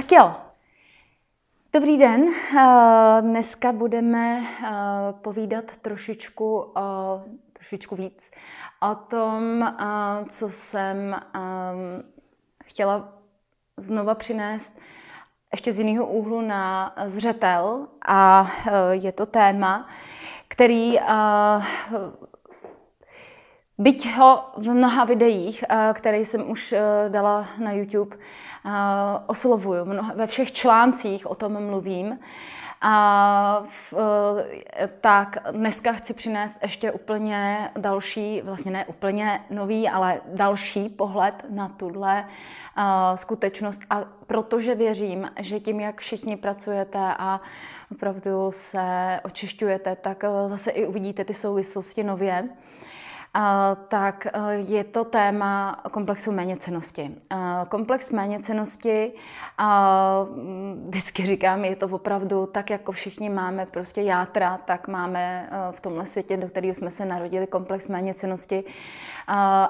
Tak jo. Dobrý den. Eh, dneska budeme eh, povídat trošičku o, trošičku víc o tom, eh, co jsem chtěla znova přinést ještě z jiného úhlu na zřetel a je to téma, který Byť ho v mnoha videích, eh, které jsem už eh, dala na YouTube, eh, oslovuju. Ve všech článcích o tom mluvím. A v, tak dneska chci přinést ještě úplně další, vlastně ne úplně nový, ale další pohled na tuhle skutečnost. A protože věřím, že tím, jak všichni pracujete a opravdu se očišťujete, tak zase i uvidíte ty souvislosti nově tak e, je to téma komplexu méněcenosti. E, komplex méněcenosti, mm, vždycky říkám, je to opravdu tak, jako všichni máme prostě játra, tak máme e, v tomhle světě, do kterého jsme se narodili, komplex méněcenosti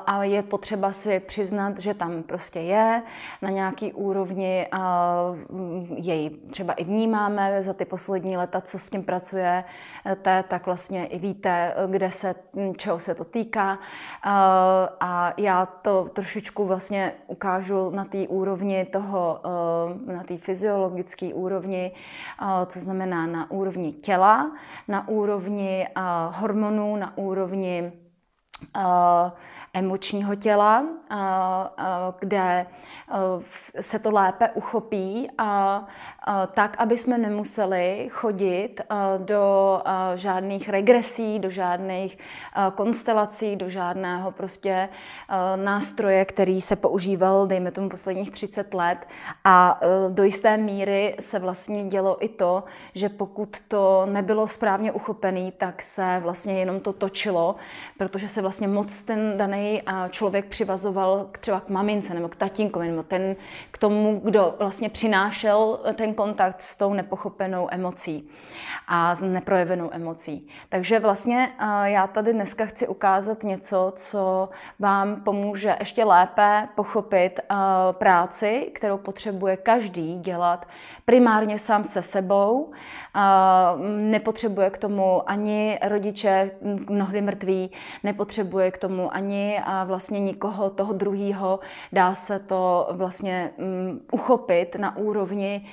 a je potřeba si přiznat, že tam prostě je, na nějaký úrovni jej třeba i vnímáme za ty poslední leta, co s tím pracuje, e, tak vlastně i víte, kde se, čeho se to týká. E, a já to trošičku vlastně ukážu na té úrovni toho, e, na té fyziologické úrovni, co znamená na úrovni těla, na úrovni hormonů, na úrovni Eh, emočního těla, eh, eh, kde se to lépe uchopí, a tak, aby jsme nemuseli chodit do žádných regresí, do žádných konstelací, do žádného prostě nástroje, který se používal, dejme tomu, posledních 30 let. A do jisté míry se vlastně dělo i to, že pokud to nebylo správně uchopené, tak se vlastně jenom to točilo, protože se vlastně vlastně moc ten daný člověk přivazoval k třeba k mamince nebo k tatínkovi, nebo ten, k tomu, kdo vlastně přinášel ten kontakt s tou nepochopenou emocí a s neprojevenou emocí. Takže vlastně já tady dneska chci ukázat něco, co vám pomůže ještě lépe pochopit práci, kterou potřebuje každý dělat primárně sám se sebou, mm, nepotřebuje k tomu ani rodiče, mm, mnohdy mrtví, nepotřebuje k tomu ani vlastně nikoho toho druhého. Dá se to vlastně mm, uchopit na úrovni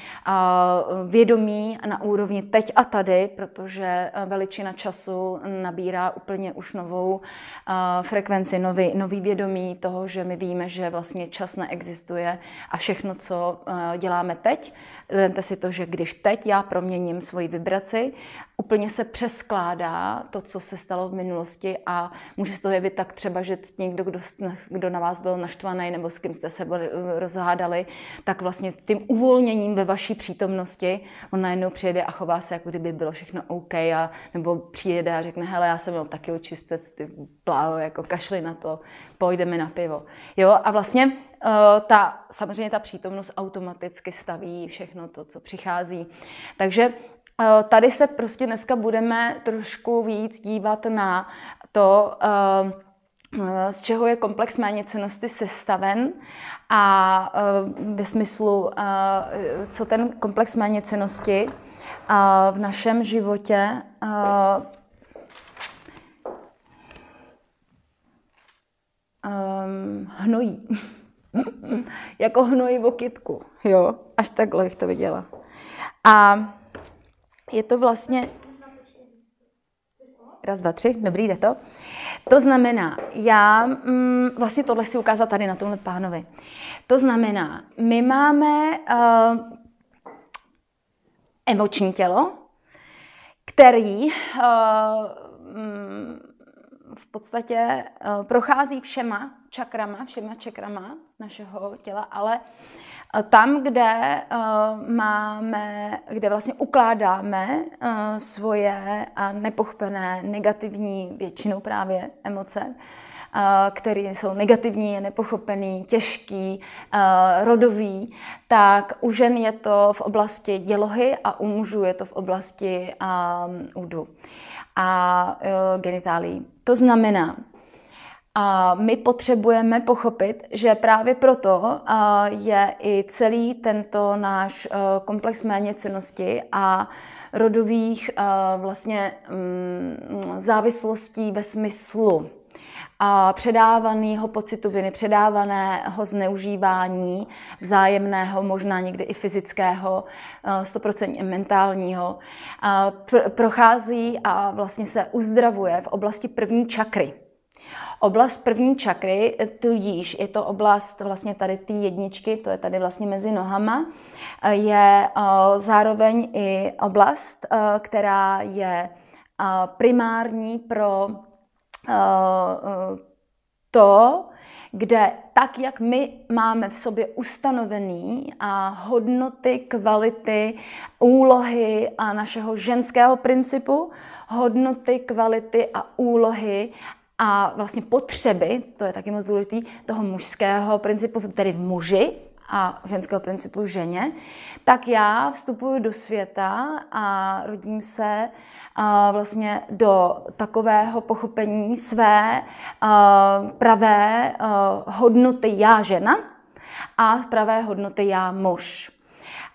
vědomí, na úrovni teď a tady, protože e, veličina času nabírá úplně už novou frekvenci, nový, nový vědomí toho, že my víme, že vlastně čas neexistuje a všechno, co e, děláme teď, e, Uvědomte si to, že když teď já proměním svoji vibraci, úplně se přeskládá to, co se stalo v minulosti a může se to jevit tak třeba, že někdo, kdo, kdo na vás byl naštvaný nebo s kým jste se rozhádali, tak vlastně tím uvolněním ve vaší přítomnosti on najednou přijede a chová se, jako kdyby bylo všechno OK, a, nebo přijede a řekne, hele, já jsem měl taky očistec, ty bláho, jako kašli na to, pojdeme na pivo. Jo, a vlastně eh, ta, samozřejmě ta přítomnost automaticky staví všechno to, co přichází. Takže eh, tady se prostě dneska budeme trošku víc dívat na to, eh, z čeho je komplex méněcenosti sestaven a ve smyslu, co ten komplex méněcenosti v našem životě um, hnojí. jako hnojí v kytku, jo. Až takhle bych to viděla. A je to vlastně... Raz, dva, tři, dobrý, jde to. To znamená, já mm, vlastně tohle si ukázat tady na tomhle pánovi. To znamená, my máme uh, emoční tělo, který uh, mm, v podstatě eh, prochází všema čakrama, všema čakrama našeho těla, ale eh, tam, kde eh, máme, kde vlastně ukládáme svoje nepochpené negativní, většinou právě emoce, které jsou negativní, nepochopený, těžký, rodový, tak u žen je to v oblasti dělohy a u mužů je to v oblasti údu. Um, a uh, genitálií. To znamená, a my potřebujeme pochopit, že právě proto e, je i celý tento náš e, komplex méněcenosti a rodových vlastně mm, závislostí ve smyslu a předávaného pocitu viny, předávaného zneužívání, vzájemného, možná někdy i fyzického, eh, stoprocentně mentálního, a eh, prochází a vlastně se uzdravuje v oblasti první čakry. Oblast první čakry, tudíž je to oblast vlastně tady té jedničky, to je tady vlastně mezi nohama, eh, je zároveň i oblast, která je primární pro Eh, eh, to, kde tak, jak my máme v sobě ustanovený a hodnoty, kvality, úlohy a našeho ženského principu, hodnoty, kvality a úlohy a vlastně potřeby, to je taky moc důležitý, toho mužského principu, tedy v muži, a ženského principu ženě, tak já vstupuji do světa a rodím se a vlastně do takového pochopení své a, pravé a, hodnoty já žena a pravé hodnoty já muž.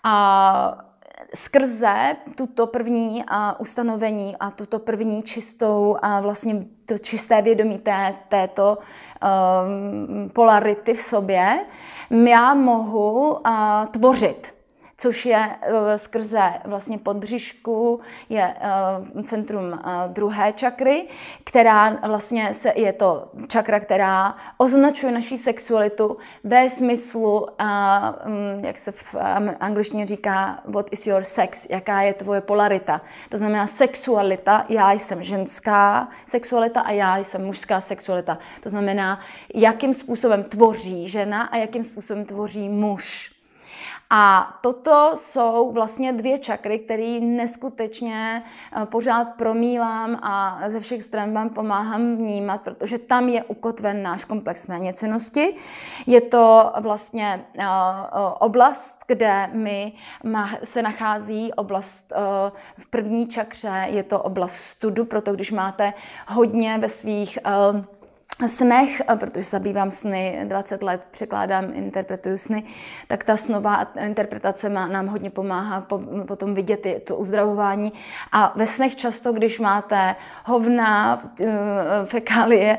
A skrze tuto první a ustanovení a tuto první čistou a vlastně to čisté vědomí té, této um, polarity v sobě, já mohu uh, tvořit což je eh, skrze vlastně podbřišku, je eh, centrum eh, druhé čakry, která vlastně se, je to čakra, která označuje naší sexualitu ve smyslu, mm, jak se v angličtině říká, what is your sex, jaká je tvoje polarita. To znamená sexualita, já jsem ženská sexualita a já jsem mužská sexualita. To znamená, jakým způsobem tvoří žena a jakým způsobem tvoří muž. A toto jsou vlastně dvě čakry, které neskutečně eh, pořád promílám a ze všech stran vám pomáhám vnímat, protože tam je ukotven náš komplex méněcenosti. Je to vlastně eh, eh, oblast, kde my se nachází oblast v první čakře, je to oblast studu, proto když máte hodně ve svých snech, protože zabývám sny 20 let, překládám, interpretuju sny, tak ta snová interpretace má, nám hodně pomáhá po, potom vidět to uzdravování. A ve snech často, když máte hovna, e, fekálie, e,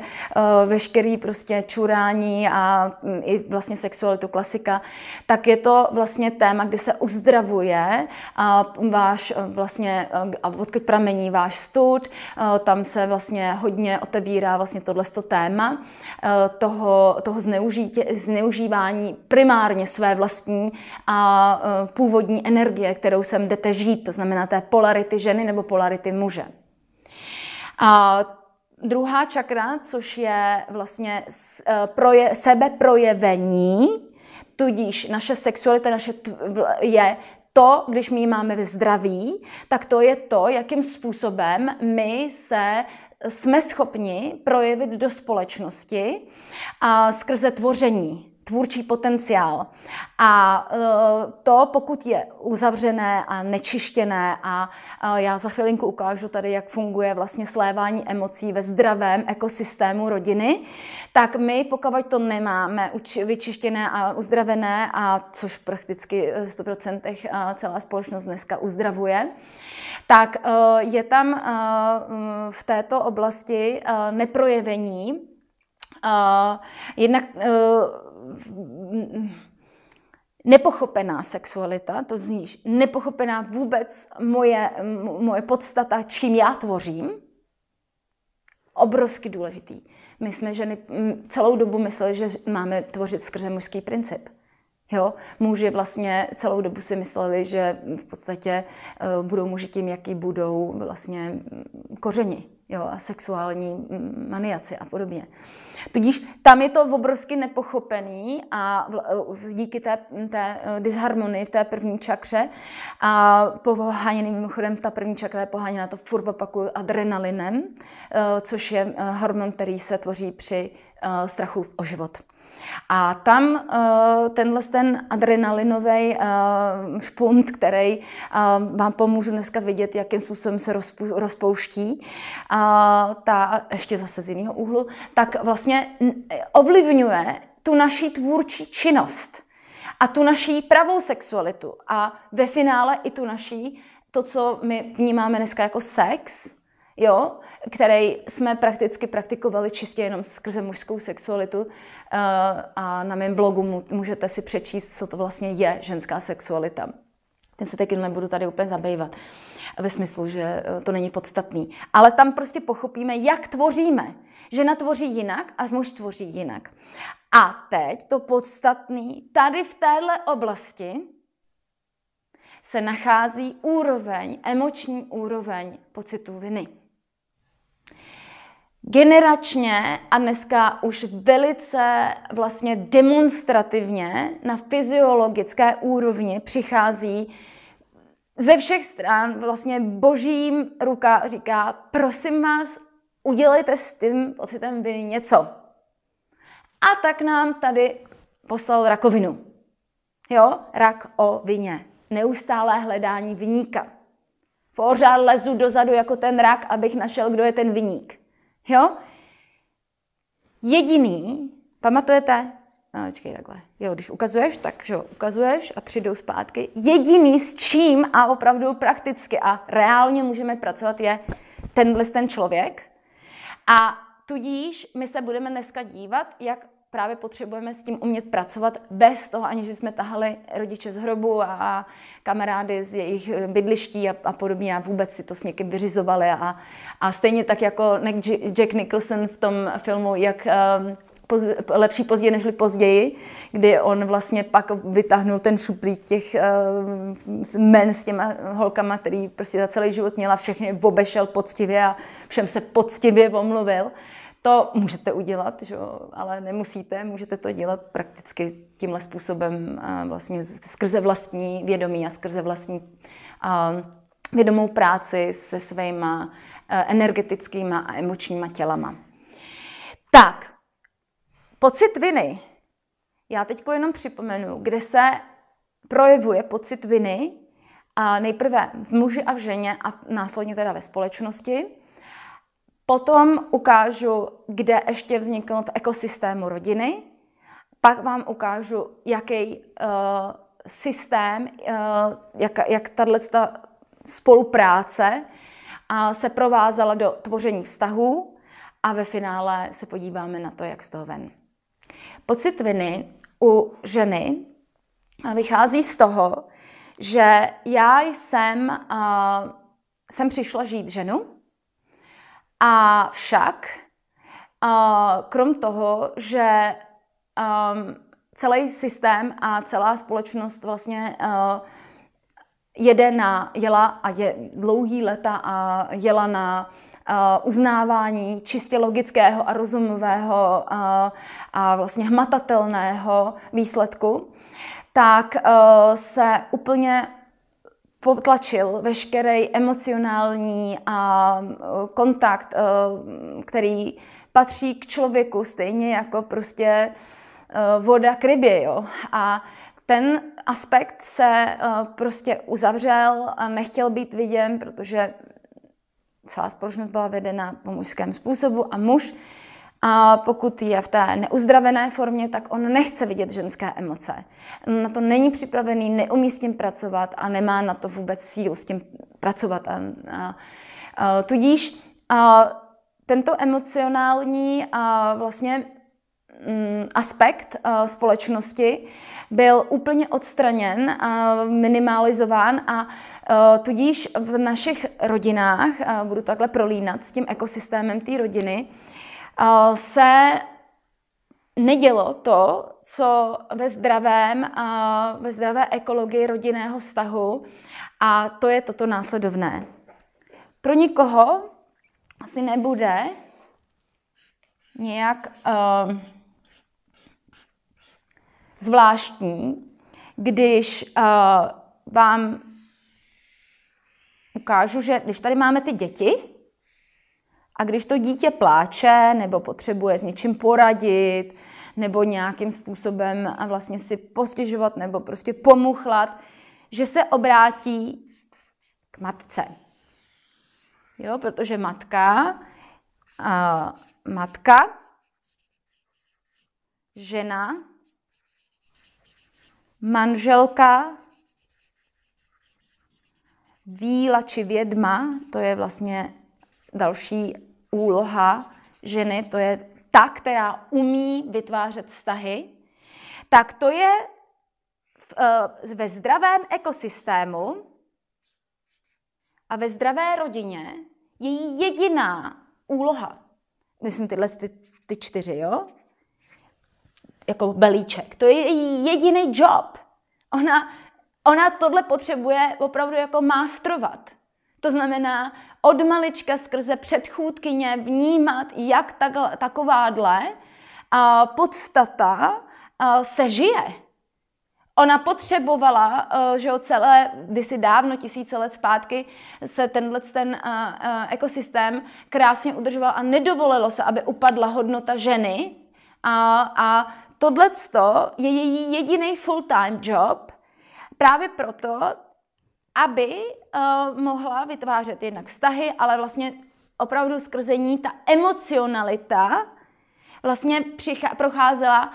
veškerý prostě čurání a mm, i vlastně sexualitu klasika, tak je to vlastně téma, kde se uzdravuje a váš e, vlastně, a odkud pramení váš stud, tam se vlastně hodně otevírá vlastně tohle téma téma eh, toho, toho zneužitě, zneužívání primárně své vlastní a eh, původní energie, kterou jsem jdete žít, to znamená té polarity ženy nebo polarity muže. A druhá čakra, což je vlastně eh, proje, sebeprojevení, tudíž naše sexualita naše tv, je to, když my ji máme v zdraví, tak to je to, jakým způsobem my se jsme schopni projevit do společnosti a skrze tvoření tvůrčí potenciál. A e, to, pokud je uzavřené a nečištěné, a e, já za chvilinku ukážu tady, jak funguje vlastně slévání emocí ve zdravém ekosystému rodiny, tak my, pokud to nemáme vyčištěné a uzdravené, a což prakticky 100% e, celá společnost dneska uzdravuje, tak je tam v této oblasti neprojevení jednak nepochopená sexualita, to zníš, nepochopená vůbec moje, moje podstata, čím já tvořím, obrovsky důležitý. My jsme ženy celou dobu mysleli, že máme tvořit skrze mužský princip. Jo? Muži vlastně celou dobu si mysleli, že v podstatě eh, budou muži tím, jaký budou vlastně mm, kořeni jo, a sexuální mm, maniaci a podobně. Tudíž tam je to obrovsky nepochopený a eh, díky té, té eh, disharmonii v té první čakře a poháněný mimochodem, ta první čakra je poháněna, to furt opakuju, adrenalinem, eh, což je hormon, který se tvoří při strachu o život. A tam uh, tenhle ten adrenalinový uh, eh, špunt, který uh, vám pomůžu dneska vidět, jakým způsobem se rozpu, rozpouští, uh, ta, ještě zase z jiného úhlu, tak vlastně ovlivňuje tu naší tvůrčí činnost a tu naší pravou sexualitu a ve finále i tu naší, to, co my vnímáme dneska jako sex, jo, který jsme prakticky praktikovali čistě jenom skrze mužskou sexualitu. Eh, a na mém blogu můžete si přečíst, co to vlastně je ženská sexualita. Tím se taky nebudu tady úplně zabývat ve smyslu, že eh, to není podstatný. Ale tam prostě pochopíme, jak tvoříme. Žena tvoří jinak a muž tvoří jinak. A teď to podstatný, tady v téhle oblasti se nachází úroveň, emoční úroveň pocitu viny generačně a dneska už velice vlastně demonstrativně na fyziologické úrovni přichází ze všech stran vlastně božím ruka říká, prosím vás, udělejte s tím pocitem vy něco. A tak nám tady poslal rakovinu. Jo, rak o vině. Neustálé hledání viníka. Pořád lezu dozadu jako ten rak, abych našel, kdo je ten viník. Jo? Jediný, pamatujete, no, počkej takhle, jo, když ukazuješ, tak jo, ukazuješ a tři jdou zpátky. Jediný, s čím a opravdu prakticky a reálně můžeme pracovat, je tenhle ten člověk. A tudíž my se budeme dneska dívat, jak právě potřebujeme s tím umět pracovat bez toho, aniž jsme tahali rodiče z hrobu a, a kamarády z jejich eh, bydliští a, a podobně a vůbec si to s někým vyřizovali. A, a stejně tak jako Jack Nicholson v tom filmu, jak um, ehm, poz, lepší později nežli později, kdy on vlastně pak vytáhnul ten šuplík těch um, men s těma holkama, který prostě za celý život měla, všechny obešel poctivě a všem se poctivě omluvil. To můžete udělat, že? ale nemusíte, můžete to dělat prakticky tímhle způsobem, eh, vlastně skrze vlastní vědomí a skrze vlastní eh, vědomou práci se svýma eh, energetickýma a emočníma tělama. Tak, pocit viny. Já teď jenom připomenu, kde se projevuje pocit viny, a nejprve v muži a v ženě a následně teda ve společnosti. Potom ukážu, kde ještě vznikl v ekosystému rodiny. Pak vám ukážu, jaký uh, systém, uh, jak, jak tahle spolupráce uh, se provázala do tvoření vztahů a ve finále se podíváme na to, jak z toho ven. Pocit viny u ženy vychází z toho, že já jsem, uh, jsem přišla žít ženu, a však, krom toho, že um, celý systém a celá společnost vlastně uh, jede na, jela a je dlouhý leta a jela na Uh, uznávání čistě logického a rozumového uh, a vlastně hmatatelného výsledku, tak uh, se úplně potlačil veškerý emocionální a kontakt, e, který patří k člověku, stejně jako prostě e, voda k rybě. Jo? A ten aspekt se e, prostě uzavřel a nechtěl být viděn, protože celá společnost byla vedena po mužském způsobu a muž a pokud je v té neuzdravené formě, tak on nechce vidět ženské emoce. Na to není připravený, neumí s tím pracovat a nemá na to vůbec sílu s tím pracovat. A, a, a, tudíž a, tento emocionální a, vlastně mm, aspekt společnosti byl úplně odstraněn, minimalizován a tudíž v našich rodinách, budu takhle prolínat s tím ekosystémem té rodiny, se nedělo to, co ve, zdravém, ve zdravé ekologii rodinného vztahu a to je toto následovné. Pro nikoho asi nebude nějak uh, zvláštní, když uh, vám ukážu, že když tady máme ty děti, a když to dítě pláče nebo potřebuje s něčím poradit, nebo nějakým způsobem a vlastně si postižovat nebo prostě pomuchlat, že se obrátí k matce. Jo, protože matka, a matka, žena, manželka, víla či vědma, to je vlastně další úloha ženy, to je ta, která umí vytvářet vztahy, tak to je v, eh, ve zdravém ekosystému a ve zdravé rodině její jediná úloha. Myslím tyhle ty, ty čtyři, jo? Jako belíček. To je její jediný job. Ona, ona tohle potřebuje opravdu jako mástrovat. To znamená od malička skrze předchůdkyně vnímat, jak takhle, takováhle a podstata a se žije. Ona potřebovala, e, že o celé, kdysi dávno, tisíce let zpátky, se tenhle ten e, e, ekosystém krásně udržoval a nedovolilo se, aby upadla hodnota ženy. A, a tohle je její jediný full-time job, právě proto, aby uh, mohla vytvářet jednak vztahy, ale vlastně opravdu skrze ní ta emocionalita vlastně přichá, procházela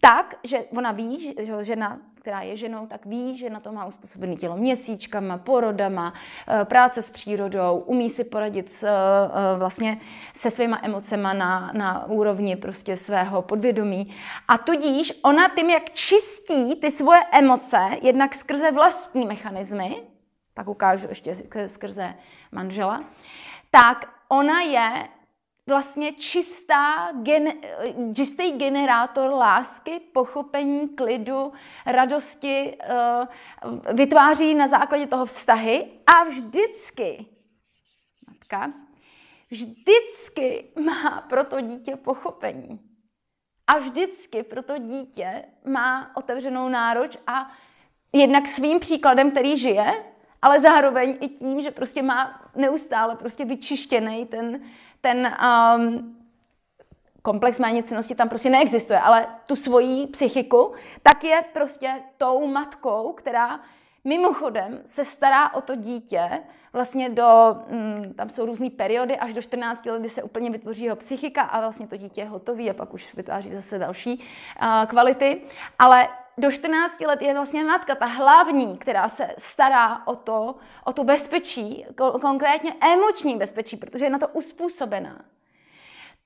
tak, že ona ví, že žena která je ženou, tak ví, že na to má uspůsobené tělo měsíčkama, porodama, eh, práce s přírodou, umí si poradit s, eh, eh, vlastně se svýma emocema na, na úrovni prostě svého podvědomí. A tudíž ona tím, jak čistí ty svoje emoce, jednak skrze vlastní mechanismy, pak ukážu ještě skrze manžela, tak ona je vlastně čistá gen, čistý generátor lásky, pochopení, klidu, radosti, eh, vytváří na základě toho vztahy a vždycky, matka, vždycky má pro to dítě pochopení. A vždycky pro to dítě má otevřenou nároč a jednak svým příkladem, který žije, ale zároveň i tím, že prostě má neustále prostě vyčištěný ten, ten um, komplex méně cenosti tam prostě neexistuje, ale tu svoji psychiku, tak je prostě tou matkou, která mimochodem se stará o to dítě, vlastně do, um, tam jsou různé periody, až do 14 let, kdy se úplně vytvoří jeho psychika a vlastně to dítě je hotový a pak už vytváří zase další uh, kvality, ale do 14 let je vlastně matka ta hlavní, která se stará o to, o to bezpečí, konkrétně emoční bezpečí, protože je na to uspůsobená.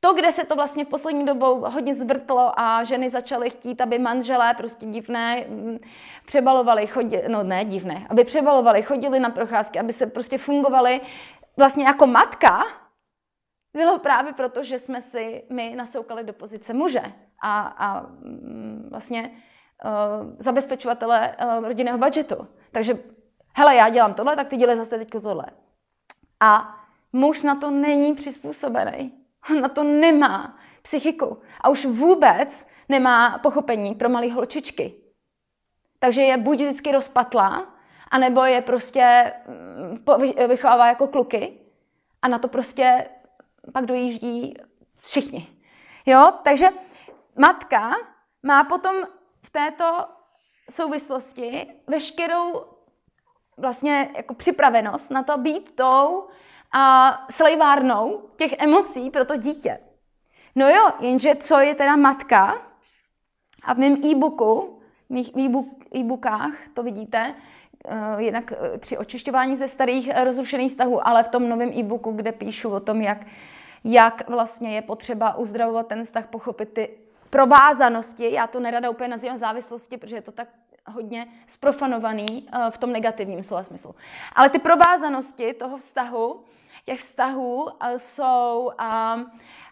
To, kde se to vlastně v poslední dobou hodně zvrtlo a ženy začaly chtít, aby manželé prostě divné mm, přebalovali, chodili, no ne divné, aby přebalovali, chodili na procházky, aby se prostě fungovali vlastně jako matka, bylo právě proto, že jsme si my nasoukali do pozice muže. A, a mm, vlastně Eh, zabezpečovatele eh, rodinného budžetu. Takže hele, já dělám tohle, tak ty dělej zase teď tohle. A muž na to není přizpůsobený. On na to nemá psychiku. A už vůbec nemá pochopení pro malé holčičky. Takže je buď vždycky rozpatlá, anebo je prostě mm, vychovává jako kluky a na to prostě pak dojíždí všichni. Jo, takže matka má potom v této souvislosti veškerou vlastně jako připravenost na to být tou a slejvárnou těch emocí pro to dítě. No jo, jenže co je teda matka? A v mém e-booku, v mých e-bookách, to vidíte, eh, jednak eh, při očišťování ze starých eh, rozrušených vztahů, ale v tom novém e-booku, kde píšu o tom, jak, jak vlastně je potřeba uzdravovat ten vztah, pochopit ty provázanosti, já to nerada úplně nazývám závislosti, protože je to tak hodně sprofanovaný eh, v tom negativním slova smyslu. Ale ty provázanosti toho vztahu, těch vztahů eh, jsou ehm,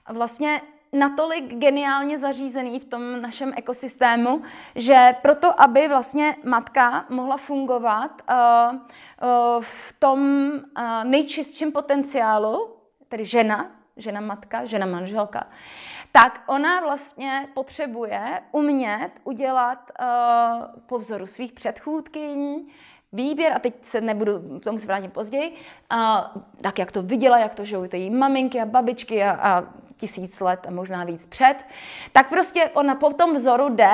vlastně natolik geniálně zařízený v tom našem ekosystému, že proto, aby vlastně matka mohla fungovat eh, v tom nejčistším potenciálu, tedy žena, žena matka, žena manželka, tak ona vlastně potřebuje umět udělat uh, po vzoru svých předchůdkyň výběr, a teď se nebudu, k tomu se vrátím později, uh, tak jak to viděla, jak to žijou ty její maminky a babičky a, a tisíc let a možná víc před, tak prostě ona po tom vzoru jde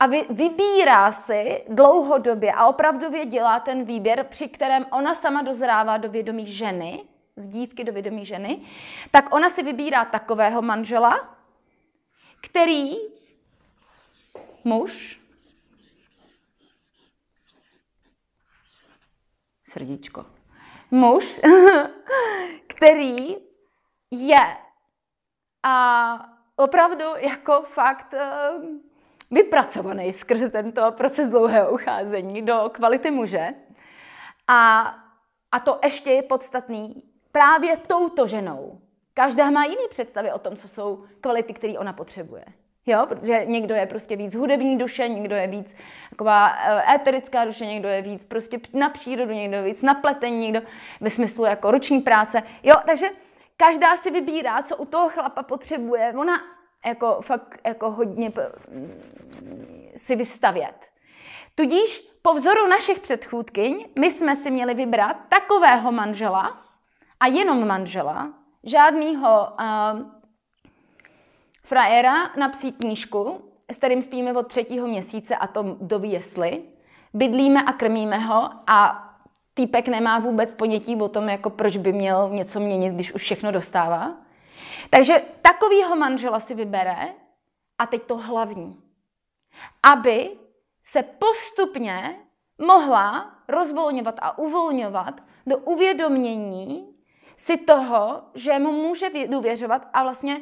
a vy, vybírá si dlouhodobě a opravdově dělá ten výběr, při kterém ona sama dozrává do vědomí ženy, z dívky do vědomí ženy, tak ona si vybírá takového manžela, který muž srdíčko. Muž, který je a opravdu jako fakt eh, vypracovaný skrze tento proces dlouhého ucházení do kvality muže. A, a to ještě je podstatný právě touto ženou, Každá má jiný představy o tom, co jsou kvality, které ona potřebuje. Jo, protože někdo je prostě víc hudební duše, někdo je víc taková eh, éterická duše, někdo je víc prostě na přírodu, někdo je víc na pletení, někdo ve smyslu jako ruční práce. Jo, takže každá si vybírá, co u toho chlapa potřebuje. Ona jako fakt jako hodně si vystavět. Tudíž po vzoru našich předchůdkyň my jsme si měli vybrat takového manžela a jenom manžela, žádnýho uh, frajera psí knížku, s kterým spíme od třetího měsíce a to doví jestli. Bydlíme a krmíme ho a týpek nemá vůbec ponětí o tom, jako proč by měl něco měnit, když už všechno dostává. Takže takovýho manžela si vybere a teď to hlavní. Aby se postupně mohla rozvolňovat a uvolňovat do uvědomění, si toho, že mu může důvěřovat a vlastně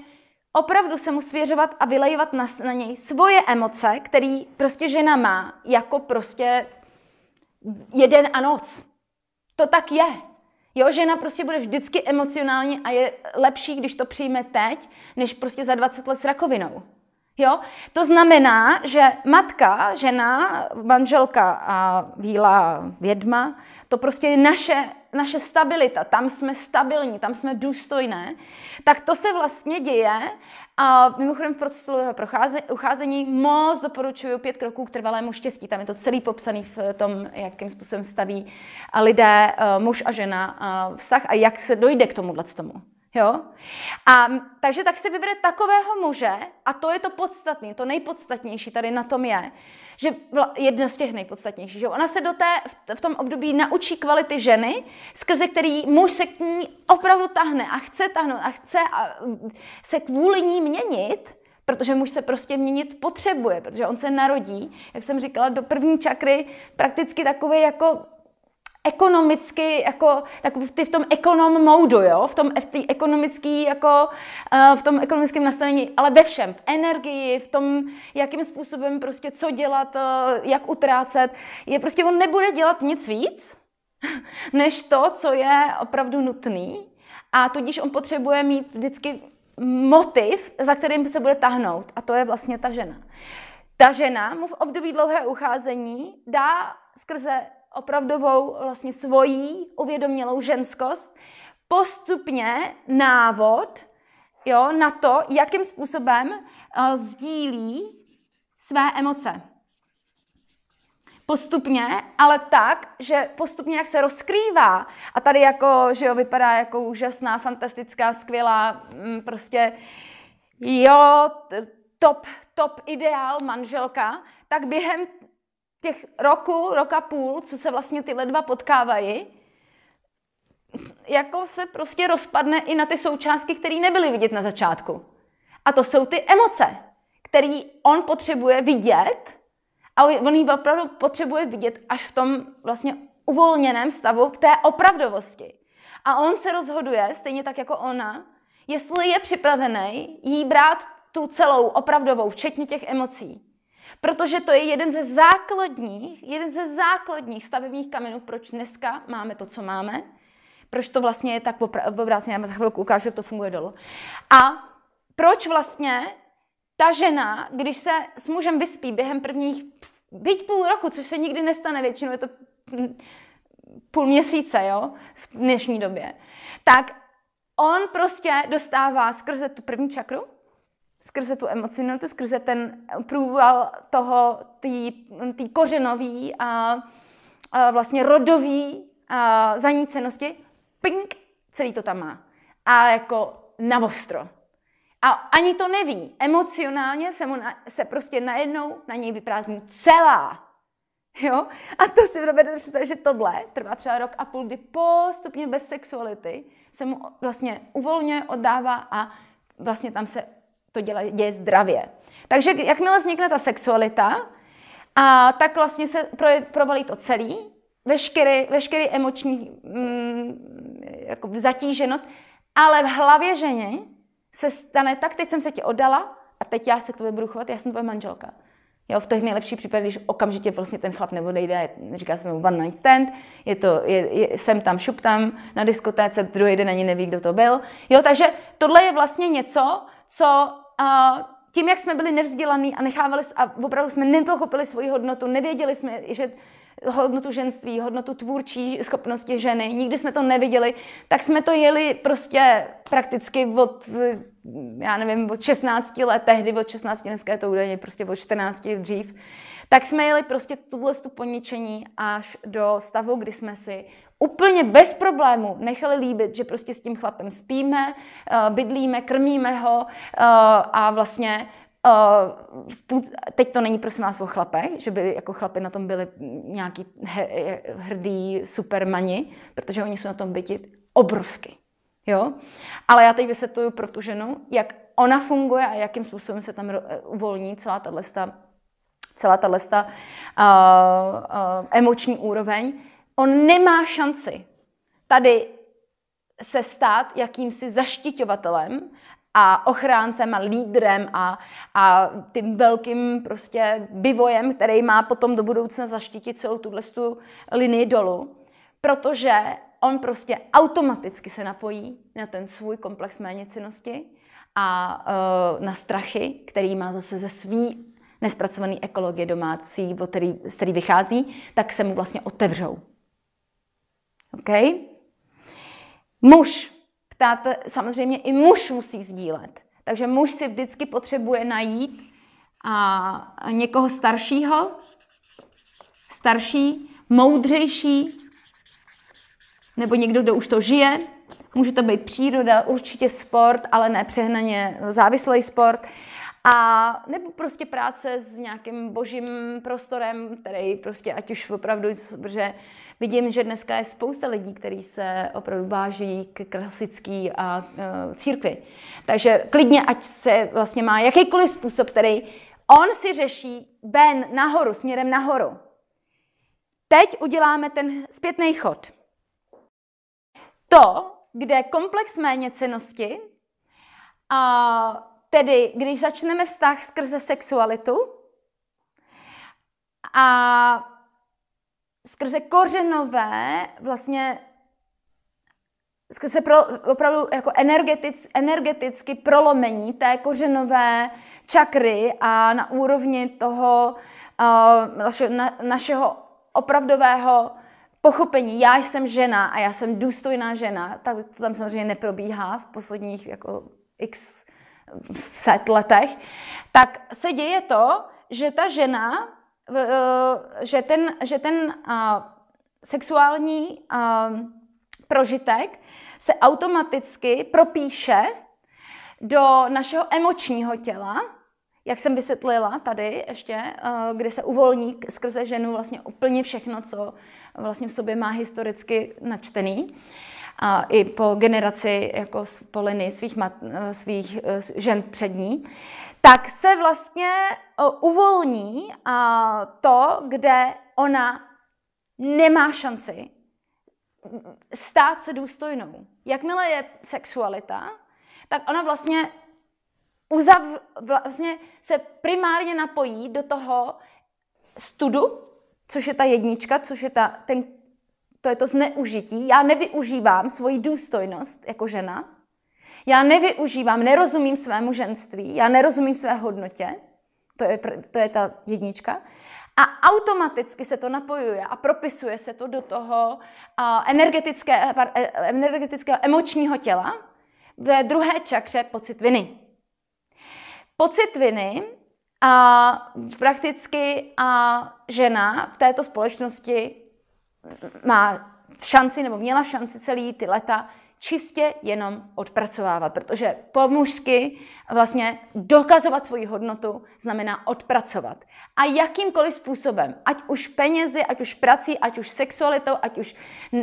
opravdu se mu svěřovat a vylejvat na, na něj svoje emoce, který prostě žena má, jako prostě jeden a noc. To tak je. Jo, žena prostě bude vždycky emocionální a je lepší, když to přijme teď, než prostě za 20 let s rakovinou. Jo? To znamená, že matka, žena, manželka a víla vědma, to prostě je naše naše stabilita, tam jsme stabilní, tam jsme důstojné, tak to se vlastně děje. A mimochodem v procesu jeho ucházení moc doporučuju pět kroků k trvalému štěstí. Tam je to celý popsaný v tom, jakým způsobem staví lidé, eh, muž a žena eh, vztah a jak se dojde k tomuhle tomu. Jo? A, takže tak si vybere takového muže, a to je to podstatné, to nejpodstatnější tady na tom je, že jedno z těch nejpodstatnějších, že ona se do té, v tom období naučí kvality ženy, skrze který muž se k ní opravdu tahne a chce tahnout a chce a, se kvůli ní měnit, protože muž se prostě měnit potřebuje, protože on se narodí, jak jsem říkala, do první čakry prakticky takový jako ekonomicky, jako, tak ty v tom ekonom moudu, jo, v tom v ekonomický, jako, eh, v tom ekonomickém nastavení, ale ve všem, v energii, v tom, jakým způsobem prostě co dělat, eh, jak utrácet, je prostě on nebude dělat nic víc, než to, co je opravdu nutný a tudíž on potřebuje mít vždycky motiv, za kterým se bude tahnout a to je vlastně ta žena. Ta žena mu v období dlouhé ucházení dá skrze opravdovou vlastně svojí uvědomělou ženskost, postupně návod jo, na to, jakým způsobem uh, sdílí své emoce. Postupně, ale tak, že postupně jak se rozkrývá. A tady jako, že jo, vypadá jako úžasná, fantastická, skvělá, mm, prostě jo, top, top ideál manželka, tak během těch roku, roka půl, co se vlastně tyhle dva potkávají, jako se prostě rozpadne i na ty součástky, které nebyly vidět na začátku. A to jsou ty emoce, které on potřebuje vidět a on ji opravdu potřebuje vidět až v tom vlastně uvolněném stavu, v té opravdovosti. A on se rozhoduje, stejně tak jako ona, jestli je připravený jí brát tu celou opravdovou, včetně těch emocí protože to je jeden ze základních, jeden ze základních stavebních kamenů, proč dneska máme to, co máme, proč to vlastně je tak v obráceně, já za chvilku ukážu, jak to funguje dolů. A proč vlastně ta žena, když se s mužem vyspí během prvních, byť půl roku, což se nikdy nestane, většinou je to půl měsíce, jo, v dnešní době, tak on prostě dostává skrze tu první čakru, skrze tu no to skrze ten průval toho, ty kořenový a, a vlastně rodový a zanícenosti, pink, celý to tam má. A jako navostro. A ani to neví. Emocionálně se, mu na, se prostě najednou na něj vyprázdní celá. Jo? A to si dovedete představit, že tohle trvá třeba rok a půl, kdy postupně bez sexuality se mu vlastně uvolňuje, oddává a vlastně tam se to děle, děje zdravě. Takže jakmile vznikne ta sexualita, a tak vlastně se pro, provalí to celý, veškerý, veškerý emoční mm, jako zatíženost, ale v hlavě ženy se stane tak, teď jsem se ti oddala a teď já se k tobě budu chovat, já jsem tvoje manželka. Jo, v těch nejlepších případech, když okamžitě vlastně ten chlap neodejde, říká se mu one night stand, je to, je, je, jsem tam, šup tam na diskotéce, druhý den ani neví, kdo to byl. Jo, takže tohle je vlastně něco, co a tím, jak jsme byli nevzdělaný a nechávali a opravdu jsme nepochopili svoji hodnotu, nevěděli jsme, že hodnotu ženství, hodnotu tvůrčí schopnosti ženy, nikdy jsme to neviděli, tak jsme to jeli prostě prakticky od, já nevím, od 16 let, tehdy od 16, dneska je to údajně prostě od 14 dřív, tak jsme jeli prostě tuhle tu poničení až do stavu, kdy jsme si úplně bez problému nechali líbit, že prostě s tím chlapem spíme, eh, bydlíme, krmíme ho eh, a vlastně eh, teď to není prosím vás o chlapech, že by jako chlapy na tom byli nějaký hrdý supermani, protože oni jsou na tom byti obrovsky. Jo? Ale já teď vysvětluju pro tu ženu, jak ona funguje a jakým způsobem se tam uvolní celá tato, celá tato uh, uh, emoční úroveň On nemá šanci tady se stát jakýmsi zaštiťovatelem a ochráncem a lídrem a, a tím velkým prostě bivojem, který má potom do budoucna zaštítit celou tuhle tu linii dolů, protože on prostě automaticky se napojí na ten svůj komplex méněcinnosti a uh, na strachy, který má zase ze svý nespracované ekologie domácí, který, z který vychází, tak se mu vlastně otevřou. OK? Muž. Ptáte, samozřejmě i muž musí sdílet. Takže muž si vždycky potřebuje najít a někoho staršího, starší, moudřejší, nebo někdo, kdo už to žije. Může to být příroda, určitě sport, ale ne přehnaně závislý sport. A nebo prostě práce s nějakým božím prostorem, který prostě ať už opravdu, protože vidím, že dneska je spousta lidí, kteří se opravdu váží k klasický a e, církvi. Takže klidně, ať se vlastně má jakýkoliv způsob, který on si řeší ven nahoru, směrem nahoru. Teď uděláme ten zpětný chod. To, kde komplex méněcenosti a tedy když začneme vztah skrze sexualitu a skrze kořenové vlastně skrze pro, opravdu jako energetic, energeticky prolomení té kořenové čakry a na úrovni toho uh, eh, našeho, na, našeho opravdového pochopení, já jsem žena a já jsem důstojná žena, tak to tam samozřejmě neprobíhá v posledních jako x set letech, tak se děje to, že ta žena, eh, že ten, že ten eh, sexuální eh, prožitek se automaticky propíše do našeho emočního těla, jak jsem vysvětlila tady ještě, kdy se uvolní skrze ženu vlastně úplně všechno, co vlastně v sobě má historicky načtený a i po generaci jako po linii svých, mat, eh, svých eh, žen přední, tak se vlastně eh, uvolní to, kde ona nemá šanci stát se důstojnou. Jakmile je sexualita, tak ona vlastně, uzav, vlastně se primárně napojí do toho studu, což je ta jednička, což je ta, ten to je to zneužití. Já nevyužívám svoji důstojnost jako žena. Já nevyužívám, nerozumím svému ženství, já nerozumím své hodnotě. To je, to je ta jednička. A automaticky se to napojuje a propisuje se to do toho energetické, e, energetického emočního těla ve druhé čakře pocit viny. Pocit viny a prakticky a žena v této společnosti má šanci nebo měla šanci celý ty leta čistě jenom odpracovávat, protože po mužsky vlastně dokazovat svoji hodnotu znamená odpracovat. A jakýmkoliv způsobem, ať už penězi, ať už prací, ať už sexualitou, ať už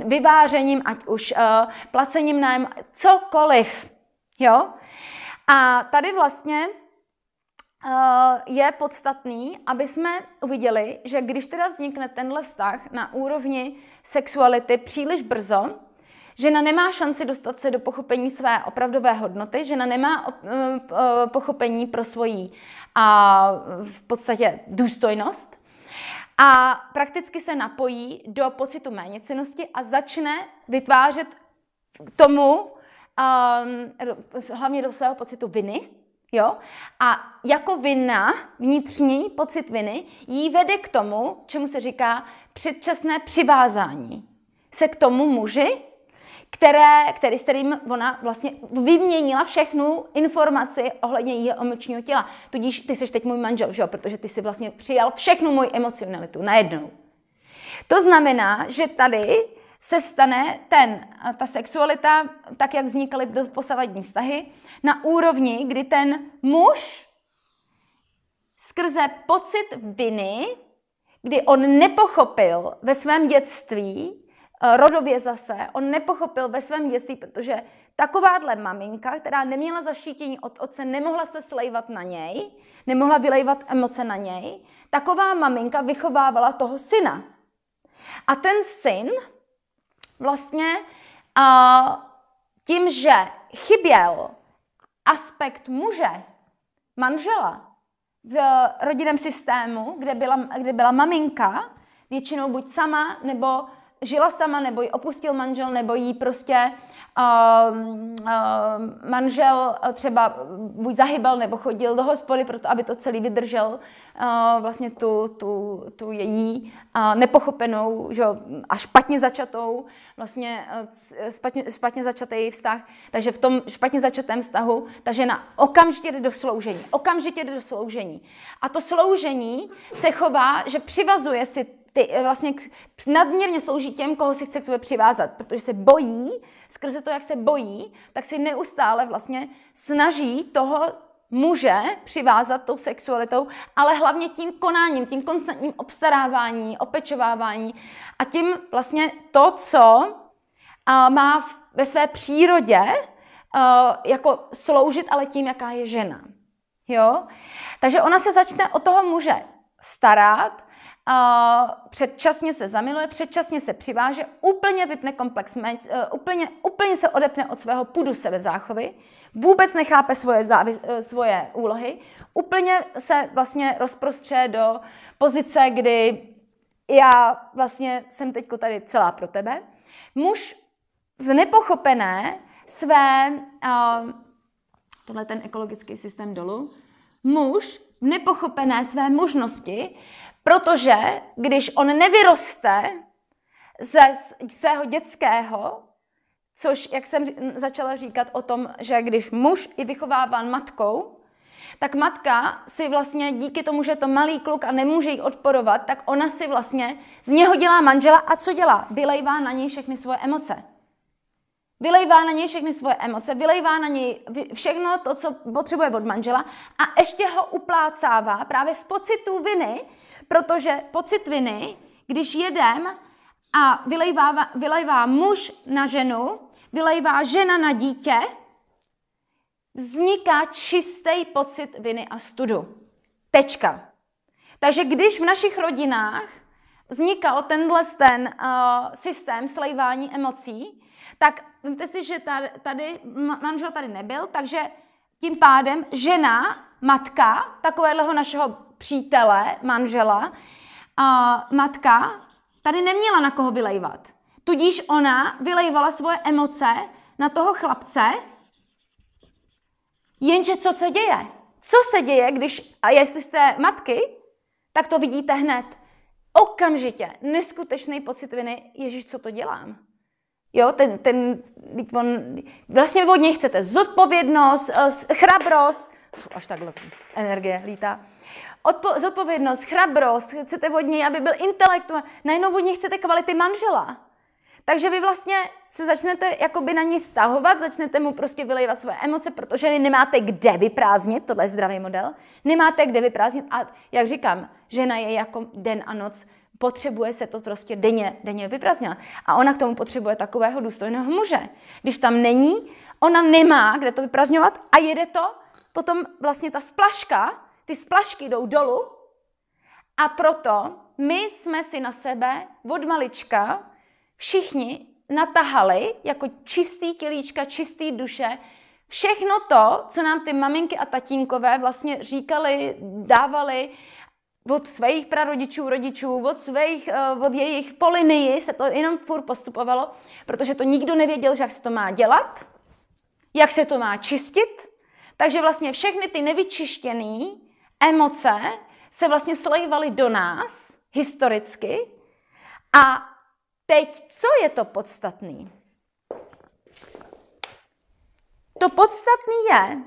vyvářením, ať už uh, placením nájem, cokoliv. Jo? A tady vlastně Eh, je podstatný, aby jsme uviděli, že když teda vznikne tenhle vztah na úrovni sexuality příliš brzo, Žena nemá šanci dostat se do pochopení své opravdové hodnoty, žena nemá eh, eh, pochopení pro svoji a v podstatě důstojnost a prakticky se napojí do pocitu méněcenosti a začne vytvářet k tomu, um, hlavně do svého pocitu viny, Jo? A jako vina, vnitřní pocit viny, jí vede k tomu, čemu se říká předčasné přivázání se k tomu muži, které, který, s kterým ona vlastně vyměnila všechnu informaci ohledně jeho emočního těla. Tudíž ty jsi teď můj manžel, že jo? protože ty jsi vlastně přijal všechnu moji emocionalitu najednou. To znamená, že tady se stane ten, eh, ta sexualita, tak jak vznikaly do posavadní vztahy, na úrovni, kdy ten muž skrze pocit viny, kdy on nepochopil ve svém dětství, eh, rodově zase, on nepochopil ve svém dětství, protože takováhle maminka, která neměla zaštítění od otce, nemohla se slejvat na něj, nemohla vylejvat emoce na něj, taková maminka vychovávala toho syna. A ten syn vlastně uh, tím, že chyběl aspekt muže, manžela v rodinném systému, kde byla, kde byla maminka, většinou buď sama nebo žila sama, nebo ji opustil manžel, nebo jí prostě uh, uh, manžel eh, třeba buď zahybal, nebo chodil do hospody, proto aby to celý vydržel uh, vlastně tu, tu, tu její uh, nepochopenou že, a špatně začatou, vlastně uh, špatně, špatně začatý vztah. Takže v tom špatně začatém vztahu ta žena okamžitě jde do sloužení. Okamžitě jde do sloužení. A to sloužení se chová, že přivazuje si ty eh, vlastně nadměrně slouží těm, koho si chce k sobě přivázat, protože se bojí, skrze to, jak se bojí, tak si neustále vlastně snaží toho muže přivázat tou sexualitou, ale hlavně tím konáním, tím konstantním obstarávání, opečovávání a tím vlastně to, co má ve své přírodě eh, jako sloužit, ale tím, jaká je žena. Jo? Takže ona se začne o toho muže starat, předčasně se zamiluje, předčasně se přiváže, úplně vypne komplex, eh, úplně, úplně se odepne od svého půdu sebezáchovy, vůbec nechápe svoje, závis, eh, svoje úlohy, úplně se vlastně rozprostře do pozice, kdy já vlastně jsem teď tady celá pro tebe. Muž v nepochopené své, tohle ten ekologický systém dolů, muž v nepochopené své možnosti Protože když on nevyroste ze svého dětského, což, jak jsem začala říkat o tom, že když muž je vychováván matkou, tak matka si vlastně díky tomu, že to malý kluk a nemůže jí odporovat, tak ona si vlastně z něho dělá manžela a co dělá? Vylejvá na něj všechny svoje emoce. Vylejvá na něj všechny svoje emoce, vylejvá na něj všechno to, co potřebuje od manžela a ještě ho uplácává právě z pocitu viny, protože pocit viny, když jedem a vylejvá, vylejvá muž na ženu, vylejvá žena na dítě, vzniká čistý pocit viny a studu. Tečka. Takže když v našich rodinách vznikal tenhle ten uh, systém slejvání emocí, tak Vemte si, že tady, tady manžel tady nebyl, takže tím pádem žena, matka takového našeho přítele, manžela, a matka tady neměla na koho vylejvat. Tudíž ona vylejvala svoje emoce na toho chlapce, jenže co se děje? Co se děje, když, a jestli jste matky, tak to vidíte hned. Okamžitě, neskutečný pocit viny, Ježíš, co to dělám? Jo, ten, ten, on, vlastně od něj chcete zodpovědnost, eh, chrabrost, až takhle energie lítá. Odpo- zodpovědnost, chrabrost, chcete od něj, aby byl intelektuál, najednou od něj chcete kvality manžela. Takže vy vlastně se začnete jakoby na ní stahovat, začnete mu prostě vylejvat svoje emoce, protože nemáte kde vyprázdnit, tohle je zdravý model, nemáte kde vyprázdnit a jak říkám, žena je jako den a noc potřebuje se to prostě denně, denně vyprazňovat. A ona k tomu potřebuje takového důstojného muže. Když tam není, ona nemá kde to vyprazňovat a jede to, potom vlastně ta splaška, ty splašky jdou dolů a proto my jsme si na sebe od malička všichni natahali jako čistý tělíčka, čistý duše, všechno to, co nám ty maminky a tatínkové vlastně říkali, dávali, od svých prarodičů, rodičů, od svých, eh, od jejich polinii se to jenom furt postupovalo, protože to nikdo nevěděl, že jak se to má dělat, jak se to má čistit. Takže vlastně všechny ty nevyčištěné emoce se vlastně slejvaly do nás historicky. A teď, co je to podstatný? To podstatný je,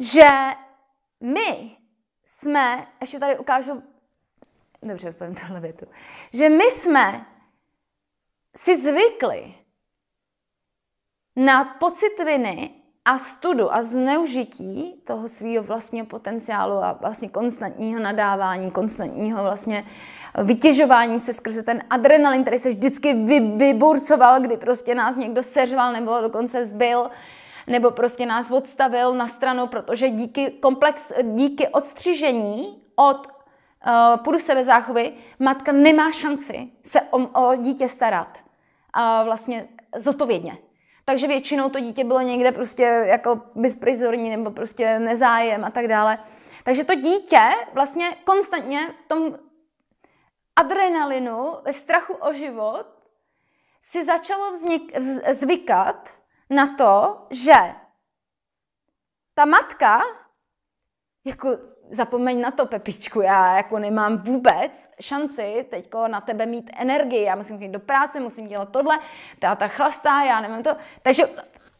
že my jsme, ještě tady ukážu, dobře, odpovím tohle větu, že my jsme si zvykli na pocit viny a studu a zneužití toho svého vlastního potenciálu a vlastně konstantního nadávání, konstantního vlastně vytěžování se skrze ten adrenalin, který se vždycky vyburcoval, kdy prostě nás někdo seřval nebo dokonce zbyl, nebo prostě nás odstavil na stranu, protože díky, komplex, díky odstřižení od uh, půdu sebezáchovy matka nemá šanci se o, o dítě starat uh, vlastně zodpovědně. Takže většinou to dítě bylo někde prostě jako bezprizorní nebo prostě nezájem a tak dále. Takže to dítě vlastně konstantně v tom adrenalinu, ve strachu o život, si začalo vznik, zvykat na to, že ta matka, jako zapomeň na to, Pepičku, já jako nemám vůbec šanci teďko na tebe mít energii, já musím jít do práce, musím dělat tohle, ta chlastá, já nemám to, takže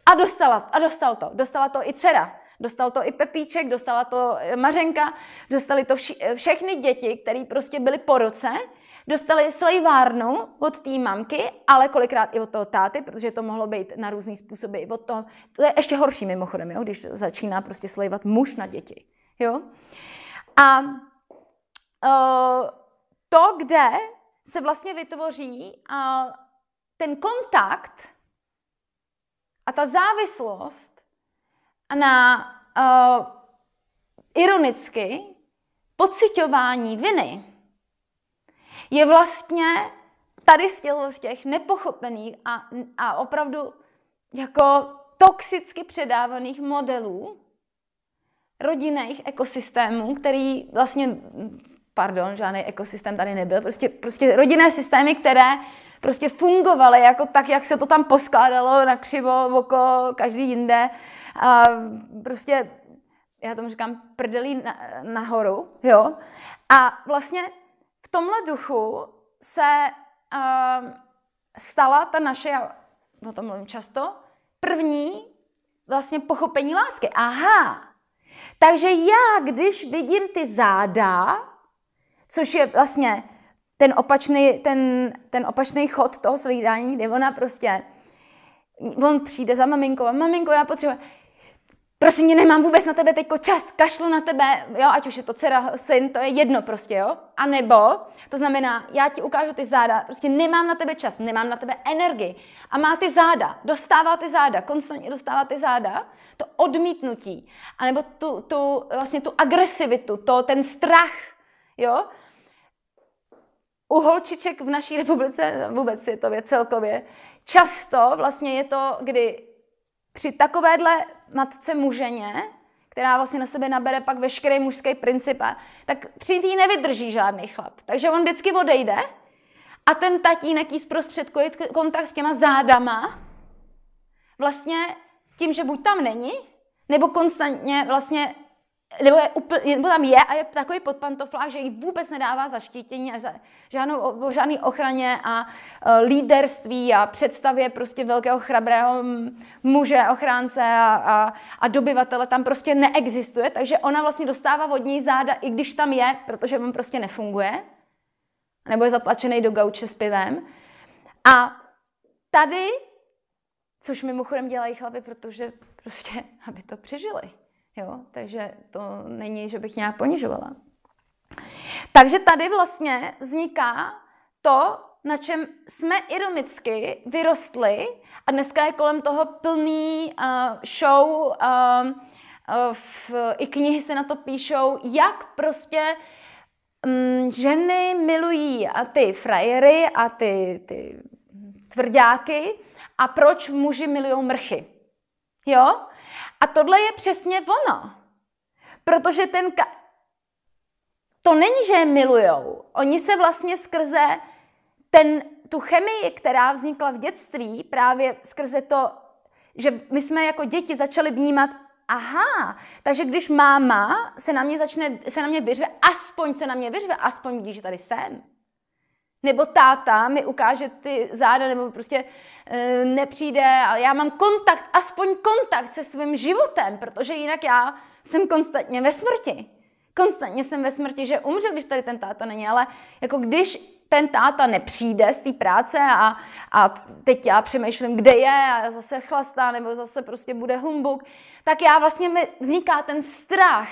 a dostala, a dostal to, dostala to i dcera, dostal to i Pepíček, dostala to eh, Mařenka, dostali to vši, eh, všechny děti, které prostě byly po roce, Dostali slejvárnu od té mamky, ale kolikrát i od toho táty, protože to mohlo být na různý způsoby. I od toho, to je ještě horší mimochodem, jo, když začíná prostě slejvat muž na děti. Jo? A uh, to, kde se vlastně vytvoří uh, ten kontakt a ta závislost na uh, ironicky pocitování viny, je vlastně tady z těch nepochopených a, a opravdu jako toxicky předávaných modelů rodinných ekosystémů, který vlastně, pardon, žádný ekosystém tady nebyl, prostě, prostě rodinné systémy, které prostě fungovaly jako tak, jak se to tam poskládalo na křivo, oko, každý jinde. A prostě, já tomu říkám, prdelí na, nahoru, jo. A vlastně tomhle duchu se uh, stala ta naše, já o tom mluvím často, první vlastně pochopení lásky. Aha, takže já, když vidím ty záda, což je vlastně ten opačný, ten, ten opačný chod toho slídání, kde ona prostě, on přijde za maminkou a maminko, já potřebuji, Prosím mě, nemám vůbec na tebe teďko čas, kašlu na tebe, jo, ať už je to dcera, syn, to je jedno prostě, jo. A nebo, to znamená, já ti ukážu ty záda, prostě nemám na tebe čas, nemám na tebe energii. A má ty záda, dostává ty záda, konstantně dostává ty záda, to odmítnutí, anebo tu, tu, vlastně tu agresivitu, to, ten strach, jo. U holčiček v naší republice, vůbec je to celkově, často vlastně je to, kdy při takovéhle matce muženě, která vlastně na sebe nabere pak veškerý mužský princip, tak tři tý nevydrží žádný chlap. Takže on vždycky odejde a ten tatínek jí zprostředkuje kontakt s těma zádama, vlastně tím, že buď tam není, nebo konstantně vlastně nebo, je úplně, nebo tam je a je takový podpantoflák, že ji vůbec nedává zaštítění a za, žádnou, o žádný ochraně a uh, líderství a představě prostě velkého chrabrého muže, ochránce a, a, a dobyvatele tam prostě neexistuje, takže ona vlastně dostává od záda, i když tam je, protože on prostě nefunguje, nebo je zatlačený do gauče s pivem. A tady, což mimochodem dělají chlapy, protože prostě, aby to přežili. Jo? Takže to není, že bych nějak ponižovala. Takže tady vlastně vzniká to, na čem jsme ironicky vyrostli a dneska je kolem toho plný uh, show, uh, v, i knihy se na to píšou, jak prostě um, ženy milují a ty frajery a ty, ty tvrdáky a proč muži milují mrchy. Jo? A tohle je přesně ono. Protože ten ka- to není, že je milujou. Oni se vlastně skrze ten, tu chemii, která vznikla v dětství, právě skrze to, že my jsme jako děti začali vnímat, aha, takže když máma se na mě začne, se na mě vyřve, aspoň se na mě vyřve, aspoň vidí, že tady jsem. Nebo táta mi ukáže ty záda, nebo prostě Eh, nepřijde, ale já mám kontakt, aspoň kontakt se svým životem, protože jinak já jsem konstantně ve smrti. Konstantně jsem ve smrti, že umřu, když tady ten táta není, ale jako když ten táta nepřijde z té práce a, a teď já přemýšlím, kde je a zase chlastá nebo zase prostě bude humbuk, tak já vlastně mi vzniká ten strach,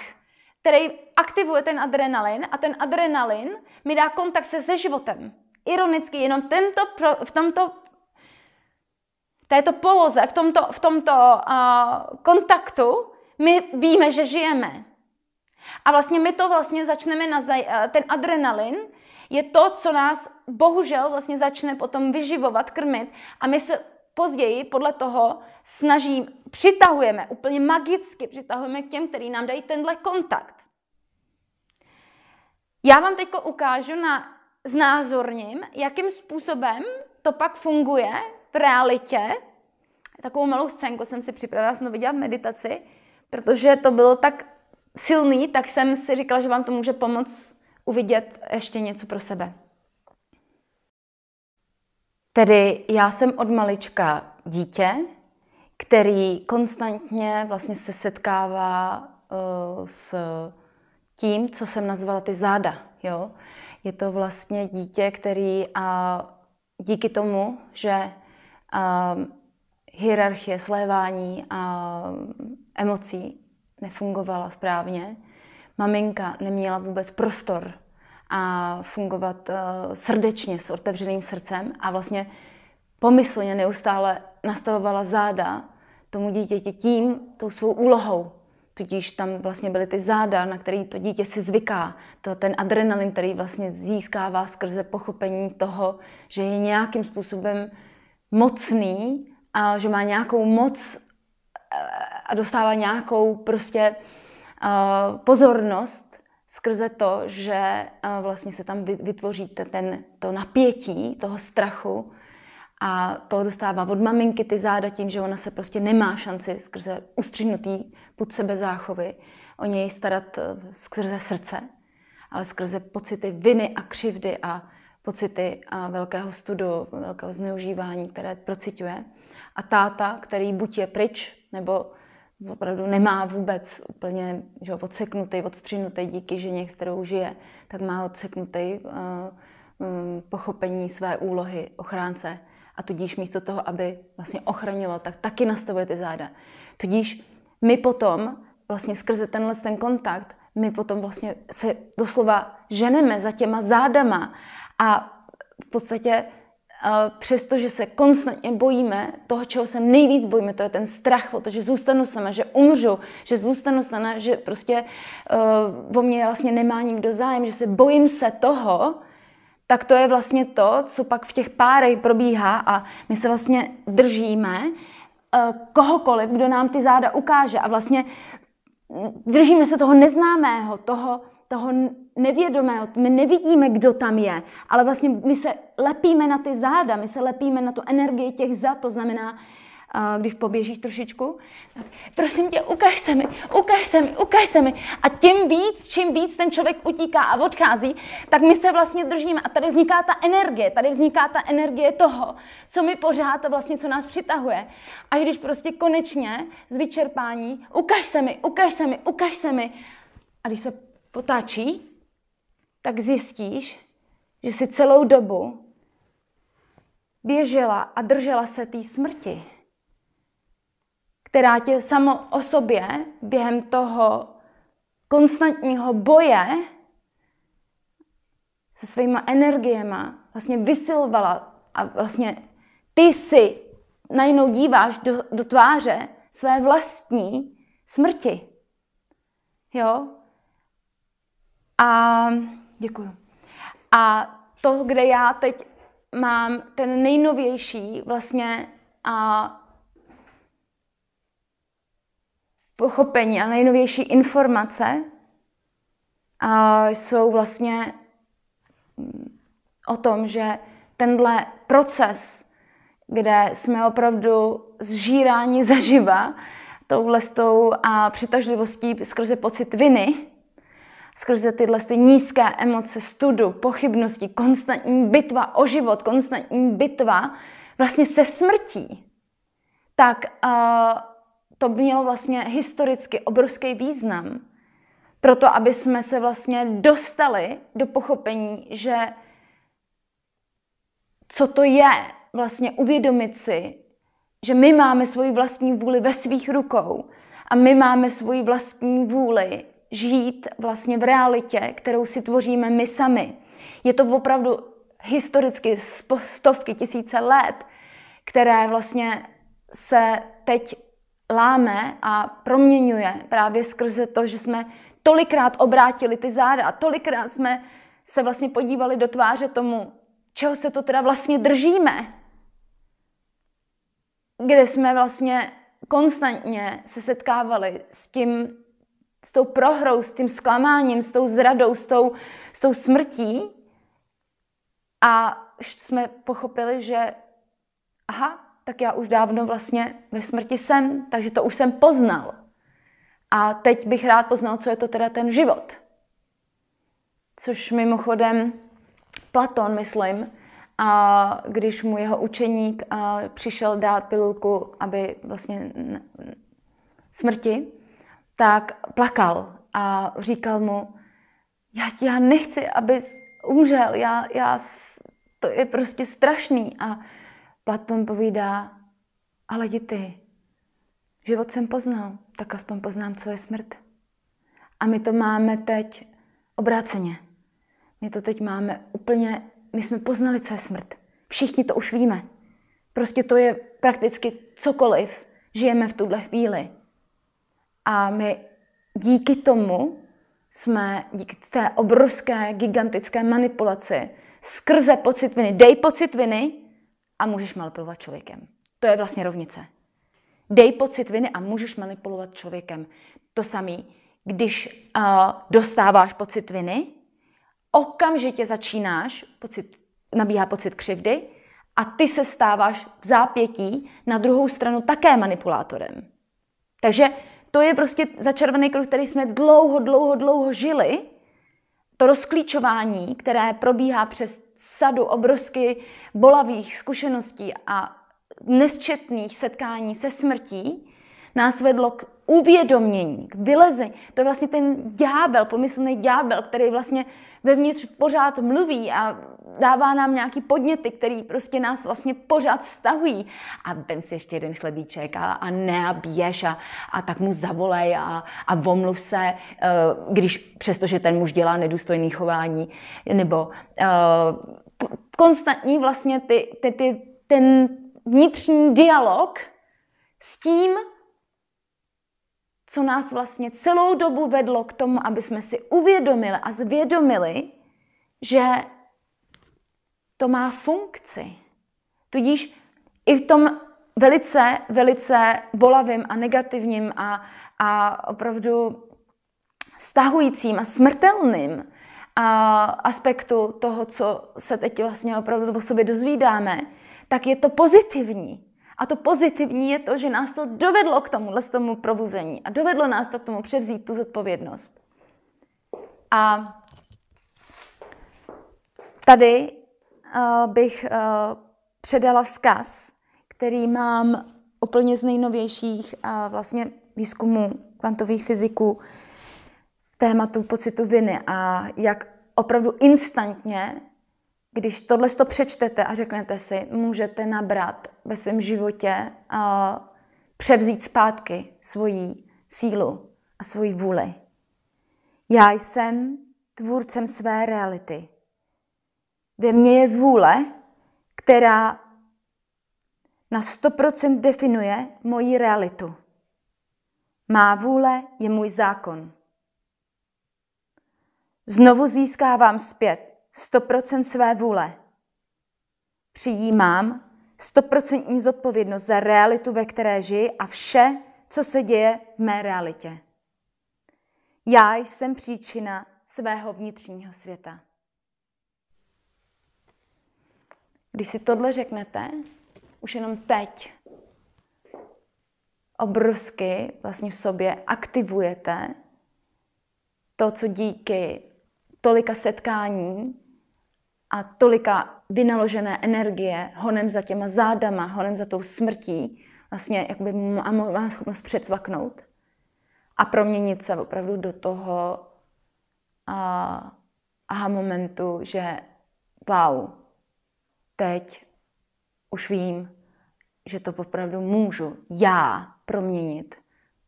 který aktivuje ten adrenalin a ten adrenalin mi dá kontakt se, se životem. Ironicky, jenom tento, v tomto této poloze, v tomto, v tomto uh, kontaktu, my víme, že žijeme. A vlastně my to vlastně začneme, na zaj- ten adrenalin je to, co nás bohužel vlastně začne potom vyživovat, krmit a my se později podle toho snažím, přitahujeme, úplně magicky přitahujeme k těm, který nám dají tenhle kontakt. Já vám teď ukážu na znázorním, jakým způsobem to pak funguje v realitě, takovou malou scénku jsem si připravila, jsem to viděla v meditaci, protože to bylo tak silný, tak jsem si říkala, že vám to může pomoct uvidět ještě něco pro sebe. Tedy já jsem od malička dítě, který konstantně vlastně se setkává eh, s tím, co jsem nazvala ty záda. Jo? Je to vlastně dítě, který a díky tomu, že Ehm, hierarchie, slévání a emocí nefungovala správně. Maminka neměla vůbec prostor a fungovat eh, srdečně s otevřeným srdcem a vlastně pomyslně neustále nastavovala záda tomu dítěti tím, tou svou úlohou. Tudíž tam vlastně byly ty záda, na který to dítě si zvyká. To, ten adrenalin, který vlastně získává skrze pochopení toho, že je nějakým způsobem mocný a že má nějakou moc eh, a dostává nějakou prostě eh, pozornost skrze to, že eh, vlastně se tam vytvoří ten, to napětí toho strachu a to dostává od maminky ty záda tím, že ona se prostě nemá šanci skrze ustřihnutý put sebe záchovy o něj starat skrze srdce, ale skrze pocity viny a křivdy a pocity a velkého studu, velkého zneužívání, které procituje. A táta, který buď je pryč, nebo opravdu nemá vůbec úplně že ho, odseknutý, odstřinutý díky ženě, s kterou žije, tak má odseknutý uh, eh, um, mm, pochopení své úlohy ochránce. A tudíž místo toho, aby vlastně ochraňoval, tak taky nastavuje ty záda. Tudíž my potom vlastně skrze tenhle ten kontakt, my potom vlastně se doslova ženeme za těma zádama a v podstatě eh, přesto, že se konstantně bojíme, toho, čeho se nejvíc bojíme, to je ten strach o to, že zůstanu sama, že umřu, že zůstanu sama, že prostě uh, o mě vlastně nemá nikdo zájem, že se bojím se toho, tak to je vlastně to, co pak v těch párech probíhá a my se vlastně držíme uh, kohokoliv, kdo nám ty záda ukáže a vlastně držíme se toho neznámého, toho, toho nevědomého, my nevidíme, kdo tam je, ale vlastně my se lepíme na ty záda, my se lepíme na tu energii těch za. to znamená, eh, když poběžíš trošičku, tak prosím tě, ukaž se mi, ukaž se mi, ukaž se mi. A tím víc, čím víc ten člověk utíká a odchází, tak my se vlastně držíme. A tady vzniká ta energie, tady vzniká ta energie toho, co mi pořád a vlastně co nás přitahuje. A když prostě konečně z vyčerpání, ukaž se mi, ukaž se mi, ukaž se mi. A když se potáčí, tak zjistíš, že si celou dobu běžela a držela se té smrti, která tě samo o sobě během toho konstantního boje se svýma energiema vlastně vysilovala a vlastně ty si najednou díváš do, do tváře své vlastní smrti. Jo? A děkuju. A to, kde já teď mám ten nejnovější vlastně a pochopení a nejnovější informace a jsou vlastně mm, o tom, že tenhle proces, kde jsme opravdu zžíráni zaživa touhle s tou a přitažlivostí skrze pocit viny, skrze tyhle ty nízké emoce studu, pochybnosti, konstantní bitva o život, konstantní bitva vlastně se smrtí, tak uh, to mělo vlastně historicky obrovský význam. Proto, aby jsme se vlastně dostali do pochopení, že co to je vlastně uvědomit si, že my máme svoji vlastní vůli ve svých rukou a my máme svoji vlastní vůli žít vlastně v realitě, kterou si tvoříme my sami. Je to opravdu historicky stovky, tisíce let, které vlastně se teď láme a proměňuje právě skrze to, že jsme tolikrát obrátili ty záda, tolikrát jsme se vlastně podívali do tváře tomu, čeho se to teda vlastně držíme. Kde jsme vlastně konstantně se setkávali s tím s tou prohrou, s tím zklamáním, s tou zradou, s tou, s tou smrtí. A jsme pochopili, že aha, tak já už dávno vlastně ve smrti jsem, takže to už jsem poznal. A teď bych rád poznal, co je to teda ten život. Což mimochodem Platon, myslím, a když mu jeho učeník přišel dát pilulku, aby vlastně smrti, tak plakal a říkal mu, já, já nechci, abys umřel, já, já, to je prostě strašný. A Platon povídá, ale jdi ty, život jsem poznal, tak aspoň poznám, co je smrt. A my to máme teď obráceně. My to teď máme úplně, my jsme poznali, co je smrt. Všichni to už víme. Prostě to je prakticky cokoliv. Žijeme v tuhle chvíli. A my díky tomu jsme, díky té obrovské, gigantické manipulaci, skrze pocit viny, dej pocit viny a můžeš manipulovat člověkem. To je vlastně rovnice. Dej pocit viny a můžeš manipulovat člověkem. To samé, když uh, dostáváš pocit viny, okamžitě začínáš, pocit, nabíhá pocit křivdy a ty se stáváš v zápětí na druhou stranu také manipulátorem. Takže to je prostě začervený kruh, který jsme dlouho, dlouho, dlouho žili. To rozklíčování, které probíhá přes sadu obrovsky bolavých zkušeností a nesčetných setkání se smrtí, nás vedlo k uvědomění, k vylezení. To je vlastně ten ďábel, pomyslný ďábel, který vlastně vevnitř pořád mluví a dává nám nějaký podněty, který prostě nás vlastně pořád stahují. A vem si ještě jeden chlebíček a, a ne a běž a, a tak mu zavolej a, a vomluv se, eh, když přestože ten muž dělá nedůstojný chování, nebo uh, konstantní vlastně ty, ty, ty, ten vnitřní dialog s tím, co nás vlastně celou dobu vedlo k tomu, aby jsme si uvědomili a zvědomili, že to má funkci. Tudíž i v tom velice, velice bolavým a negativním a, a opravdu stahujícím a smrtelným a aspektu toho, co se teď vlastně opravdu o sobě dozvídáme, tak je to pozitivní. A to pozitivní je to, že nás to dovedlo k tomu, k tomu probuzení a dovedlo nás to k tomu převzít tu zodpovědnost. A tady uh, bych uh, předala vzkaz, který mám úplně z nejnovějších uh, vlastně výzkumů kvantových fyziků v tématu pocitu viny a jak opravdu instantně když tohle to přečtete a řeknete si, můžete nabrat ve svém životě uh, převzít zpátky svoji sílu a svoji vůli. Já jsem tvůrcem své reality. Ve mně je vůle, která na 100% definuje moji realitu. Má vůle je můj zákon. Znovu získávám zpět 100% své vůle. Přijímám 100% zodpovědnost za realitu, ve které žiji a vše, co se děje v mé realitě. Já jsem příčina svého vnitřního světa. Když si tohle řeknete, už jenom teď obrovsky vlastně v sobě aktivujete to, co díky tolika setkání a tolika vynaložené energie honem za těma zádama, honem za tou smrtí, vlastně jakoby má, má schopnost přecvaknout a proměnit se opravdu do toho a, aha momentu, že wow, teď už vím, že to opravdu můžu já proměnit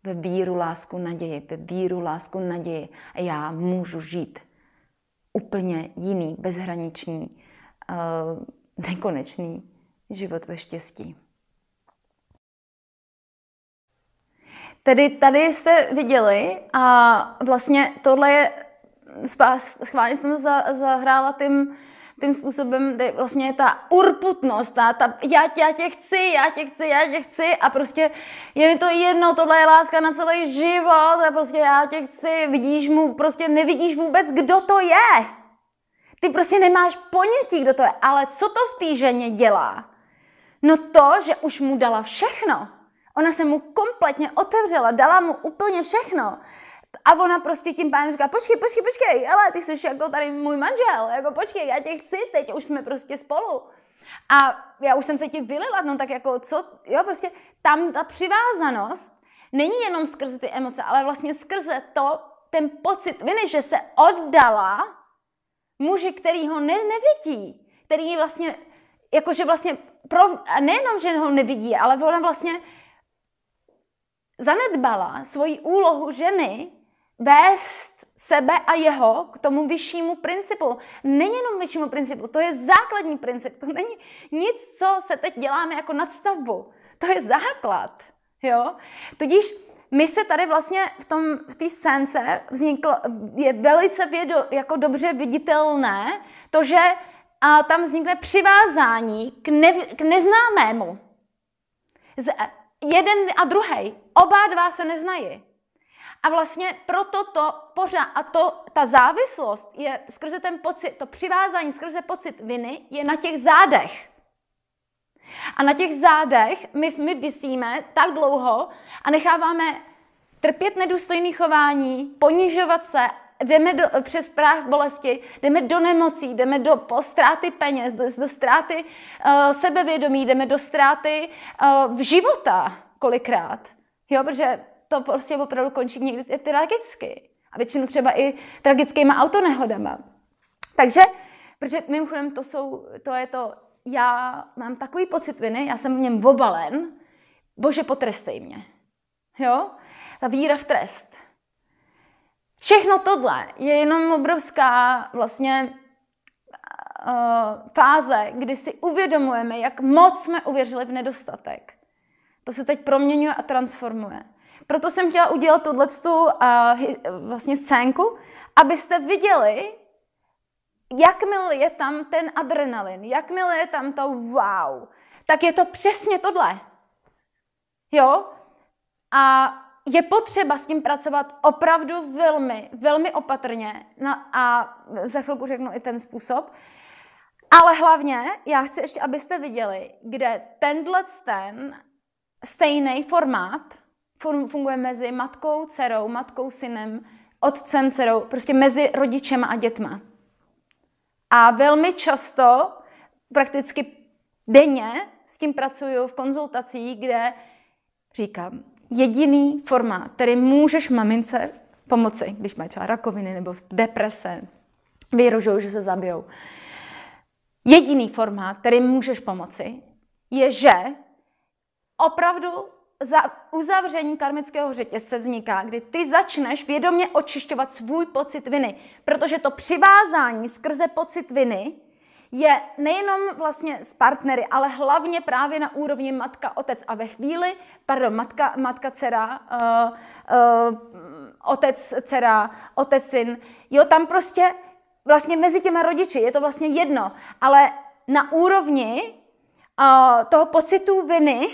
ve víru, lásku, naději, ve víru, lásku, naději a já můžu žít úplně jiný, bezhraniční, eh, nekonečný život ve štěstí. Tedy tady jste viděli a vlastně tohle je schválně jsem zahrála tím tím způsobem kde vlastně ta urputnost, ta, ta já, já tě chci, já tě chci, já tě chci a prostě je mi to jedno, tohle je láska na celý život a prostě já tě chci, vidíš mu, prostě nevidíš vůbec, kdo to je. Ty prostě nemáš ponětí, kdo to je, ale co to v té ženě dělá? No to, že už mu dala všechno. Ona se mu kompletně otevřela, dala mu úplně všechno. A ona prostě tím pádem říká, počkej, počkej, počkej, ale ty jsi jako tady můj manžel, jako počkej, já tě chci, teď už jsme prostě spolu. A já už jsem se ti vylila, no tak jako co, jo prostě tam ta přivázanost není jenom skrze ty emoce, ale vlastně skrze to, ten pocit viny, že se oddala muži, který ho ne, nevidí, který vlastně, jakože vlastně, pro, nejenom, že ho nevidí, ale ona vlastně zanedbala svoji úlohu ženy vést sebe a jeho k tomu vyššímu principu. Není jenom vyššímu principu, to je základní princip, to není nic, co se teď děláme jako nadstavbu. To je základ, jo? Tudíž my se tady vlastně v tom, v scénce vzniklo, je velice vědo, jako dobře viditelné to, že a tam vznikne přivázání k, ne, k neznámému. Z, jeden a druhý. Oba dva se neznají. A vlastně proto to pořád, a to, ta závislost je skrze ten pocit, to přivázání skrze pocit viny je na těch zádech. A na těch zádech my, my vysíme tak dlouho a necháváme trpět nedůstojný chování, ponižovat se, jdeme do, přes práh bolesti, jdeme do nemocí, jdeme do po, ztráty peněz, do, do ztráty uh, sebevědomí, jdeme do ztráty uh, v života kolikrát. Jo, protože to prostě opravdu končí někdy tragicky. A většinou třeba i tragickýma autonehodama. Takže, protože mimochodem to, jsou, to je to, já mám takový pocit viny, já jsem v něm obalen, bože potrestej mě. Jo? Ta víra v trest. Všechno tohle je jenom obrovská vlastně uh, fáze, kdy si uvědomujeme, jak moc jsme uvěřili v nedostatek. To se teď proměňuje a transformuje. Proto jsem chtěla udělat tuhle uh, eh, vlastně scénku, abyste viděli, jakmile je tam ten adrenalin, jakmile je tam to wow, tak je to přesně tohle. Jo? A je potřeba s tím pracovat opravdu velmi, velmi opatrně. No a za chvilku řeknu i ten způsob. Ale hlavně, já chci ještě, abyste viděli, kde tenhle ten stejný formát funguje mezi matkou, dcerou, matkou, synem, otcem, dcerou, prostě mezi rodičem a dětma. A velmi často, prakticky denně, s tím pracuju v konzultacích, kde říkám, jediný formát, který můžeš mamince pomoci, když má třeba rakoviny nebo deprese, vyrožují, že se zabijou. Jediný formát, který můžeš pomoci, je, že opravdu za uzavření karmického řetězce vzniká, kdy ty začneš vědomě očišťovat svůj pocit viny, protože to přivázání skrze pocit viny je nejenom vlastně s partnery, ale hlavně právě na úrovni matka-otec. A ve chvíli, pardon, matka, matka dcera, uh, uh, otec, dcera, otec, syn, jo, tam prostě vlastně mezi těma rodiči, je to vlastně jedno, ale na úrovni uh, toho pocitu viny,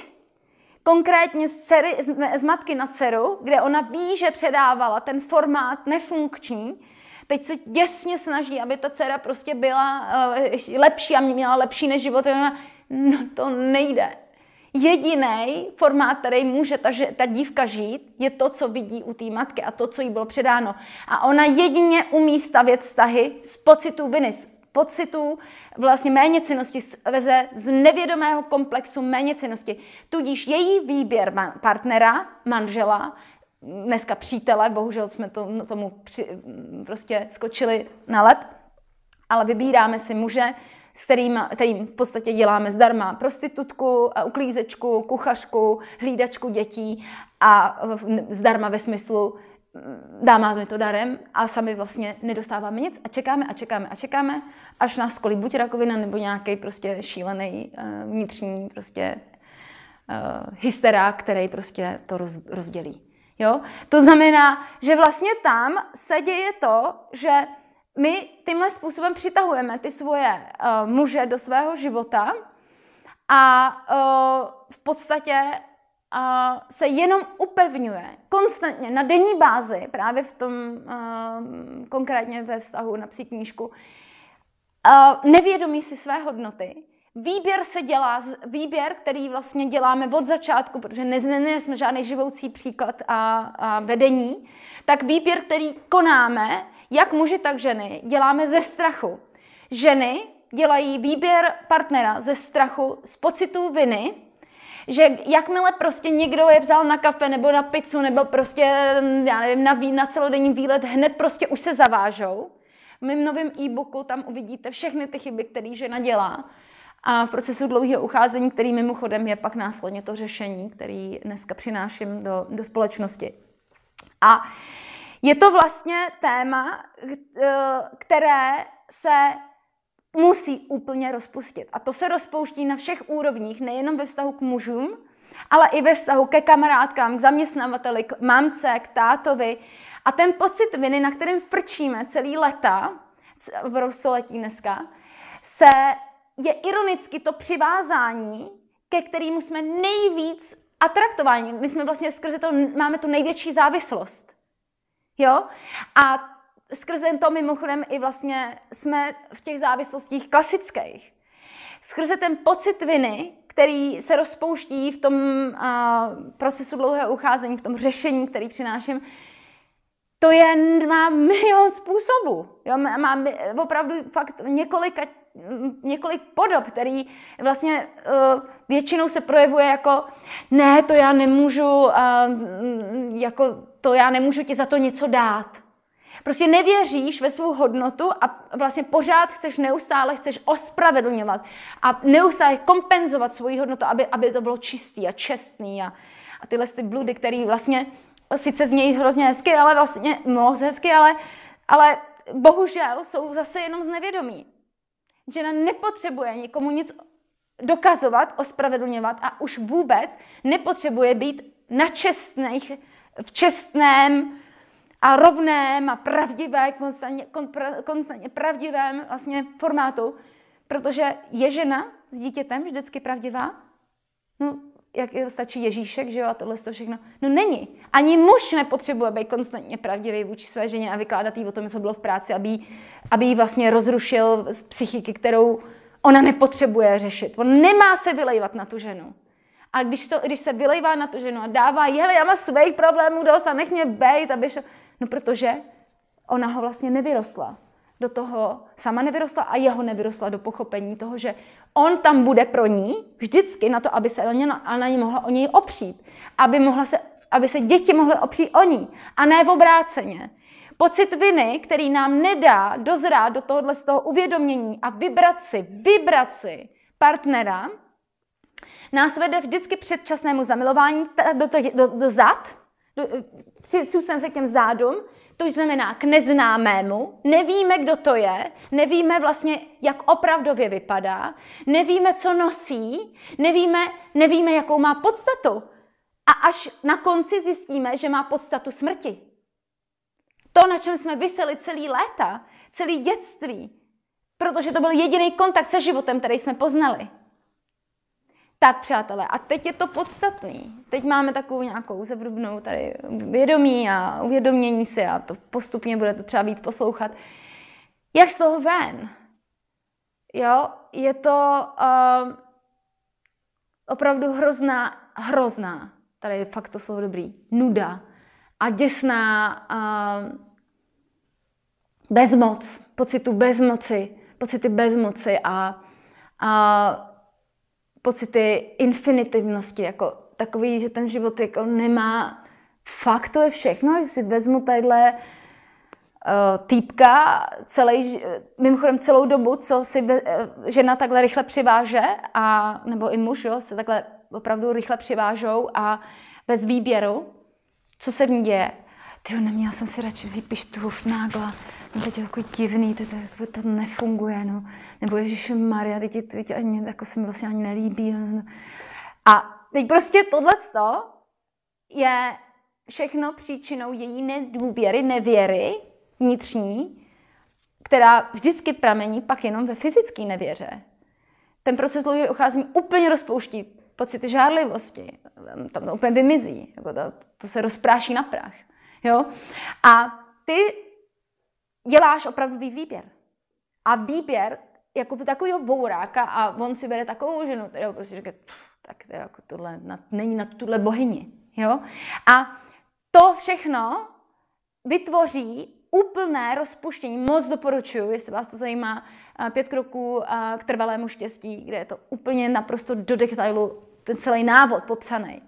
konkrétně z, dcery, z, z matky na dceru, kde ona ví, že předávala ten formát nefunkční, teď se děsně snaží, aby ta dcera prostě byla uh, lepší a měla lepší než život. Ona, no to nejde. Jediný formát, který může ta, ta dívka žít, je to, co vidí u té matky a to, co jí bylo předáno. A ona jedině umí stavět vztahy z pocitu viny, z pocitu vlastně méněcenosti veze z nevědomého komplexu méněcenosti. Tudíž její výběr man, partnera, manžela, dneska přítele, bohužel jsme to, no, tomu při, prostě skočili na lep, ale vybíráme si muže, s kterým, kterým v podstatě děláme zdarma prostitutku, uklízečku, kuchařku, hlídačku dětí a zdarma ve smyslu mi to darem a sami vlastně nedostáváme nic a čekáme a čekáme a čekáme, až nás skolí buď rakovina nebo nějaký prostě šílený eh, vnitřní prostě eh, hysterá, který prostě to rozdělí. Jo? To znamená, že vlastně tam se děje to, že my tímhle způsobem přitahujeme ty svoje uh, muže do svého života a uh, v podstatě uh, se jenom upevňuje konstantně na denní bázi, právě v tom uh, konkrétně ve vztahu na psí knížku, uh, nevědomí si své hodnoty. Výběr se dělá, výběr, který vlastně děláme od začátku, protože neznamená jsme žádný živoucí příklad a, a vedení, tak výběr, který konáme, jak muži, tak ženy, děláme ze strachu. Ženy dělají výběr partnera ze strachu, z pocitu viny, že jakmile prostě někdo je vzal na kafe nebo na pizzu nebo prostě, já nevím, na, vý, na celodenní výlet, hned prostě už se zavážou. V mém novém e-booku tam uvidíte všechny ty chyby, které žena dělá. A v procesu dlouhého ucházení, který mimochodem je pak následně to řešení, který dneska přináším do, do společnosti. A je to vlastně téma, eh, které se musí úplně rozpustit. A to se rozpouští na všech úrovních, nejenom ve vztahu k mužům, ale i ve vztahu ke kamarádkám, k zaměstnavateli, k mamce, k tátovi. A ten pocit viny, na kterém frčíme celý leta, století dneska, se je ironicky to přivázání, ke kterému jsme nejvíc atraktováni. My jsme vlastně skrze to, máme tu největší závislost. Jo? A skrze to mimochodem i vlastně jsme v těch závislostích klasických. Skrze ten pocit viny, který se rozpouští v tom uh, procesu dlouhého ucházení, v tom řešení, který přináším, to je, má milion způsobů. Jo, má opravdu fakt několika, několik podob, který vlastně uh, většinou se projevuje jako ne, to já nemůžu, uh, jako to já nemůžu ti za to něco dát. Prostě nevěříš ve svou hodnotu a vlastně pořád chceš, neustále chceš ospravedlňovat a neustále kompenzovat svoji hodnotu, aby, aby to bylo čistý a čestný a, a tyhle ty bludy, které vlastně sice něj hrozně hezky, ale vlastně moc hezky, ale, ale bohužel jsou zase jenom z nevědomí. Žena nepotřebuje nikomu nic dokazovat, ospravedlňovat a už vůbec nepotřebuje být na čestných, v čestném a rovném a pravdivé, konstantně, kon, pra, konstantně pravdivém vlastně formátu, protože je žena s dítětem vždycky pravdivá? No, jak stačí Ježíšek, že jo, a tohle to všechno. No není. Ani muž nepotřebuje být konstantně pravdivý vůči své ženě a vykládat jí o tom, co bylo v práci, aby jí, aby jí vlastně rozrušil z psychiky, kterou ona nepotřebuje řešit. On nemá se vylejvat na tu ženu. A když, to, když se vylejvá na tu ženu a dává, hele, já mám svých problémů dost a nech mě bejt, aby šel... No protože ona ho vlastně nevyrostla do toho, sama nevyrostla a jeho nevyrostla do pochopení toho, že on tam bude pro ní vždycky na to, aby se ona ní mohla o něj opřít, aby, mohla se, aby se děti mohly opřít o ní a ne v obráceně. Pocit viny, který nám nedá dozrát do tohohle z toho uvědomění a vybrat si, vybrat si partnera, nás vede vždycky předčasnému zamilování do, do, do, do zad, No, eh, přisůstem se k těm zádům, to znamená k neznámému, nevíme, kdo to je, nevíme vlastně, jak opravdově vypadá, nevíme, co nosí, nevíme, nevíme jakou má podstatu. A až na konci zjistíme, že má podstatu smrti. To, na čem jsme vyseli celý léta, celý dětství, protože to byl jediný kontakt se životem, který jsme poznali. Tak přátelé, a teď je to podstatný. Teď máme takovou nějakou zevrubnou tady vědomí a uvědomění si a to postupně budete třeba víc poslouchat. Jak z toho ven? Jo, je to uh, opravdu hrozná, hrozná, tady je fakt to slovo dobrý, nuda a děsná uh, bezmoc, pocitu bezmoci, pocity bezmoci a, a pocity infinitivnosti, jako takový, že ten život jako nemá, fakt to je všechno, že si vezmu tadyhle uh, týpka celý, mimochodem celou dobu, co si ve, uh, žena takhle rychle přiváže, a, nebo i muž, jo, se takhle opravdu rychle přivážou a bez výběru, co se v ní děje. Ty neměla jsem si radši vzít pištu v No, teď je takový divný, teď to, to, to nefunguje, no. Nebo Ježíš Maria, teď, teď ani, jako se mi vlastně ani nelíbí. No. no. A teď prostě tohle je všechno příčinou její nedůvěry, nevěry vnitřní, která vždycky pramení pak jenom ve fyzické nevěře. Ten proces dlouhého ocházení úplně rozpouští pocity žárlivosti. Tam to úplně vymizí, jako to, to se rozpráší na prach. Jo? A ty děláš opravdový výběr. A výběr jako takového bouráka a on si bere takovou ženu, kterou prostě říká, tak to je jako tohle, na, není na tuhle bohyni. Jo? A to všechno vytvoří úplné rozpuštění. Moc doporučuji, jestli vás to zajímá, pět kroků k trvalému štěstí, kde je to úplně naprosto do detailu ten celý návod popsaný.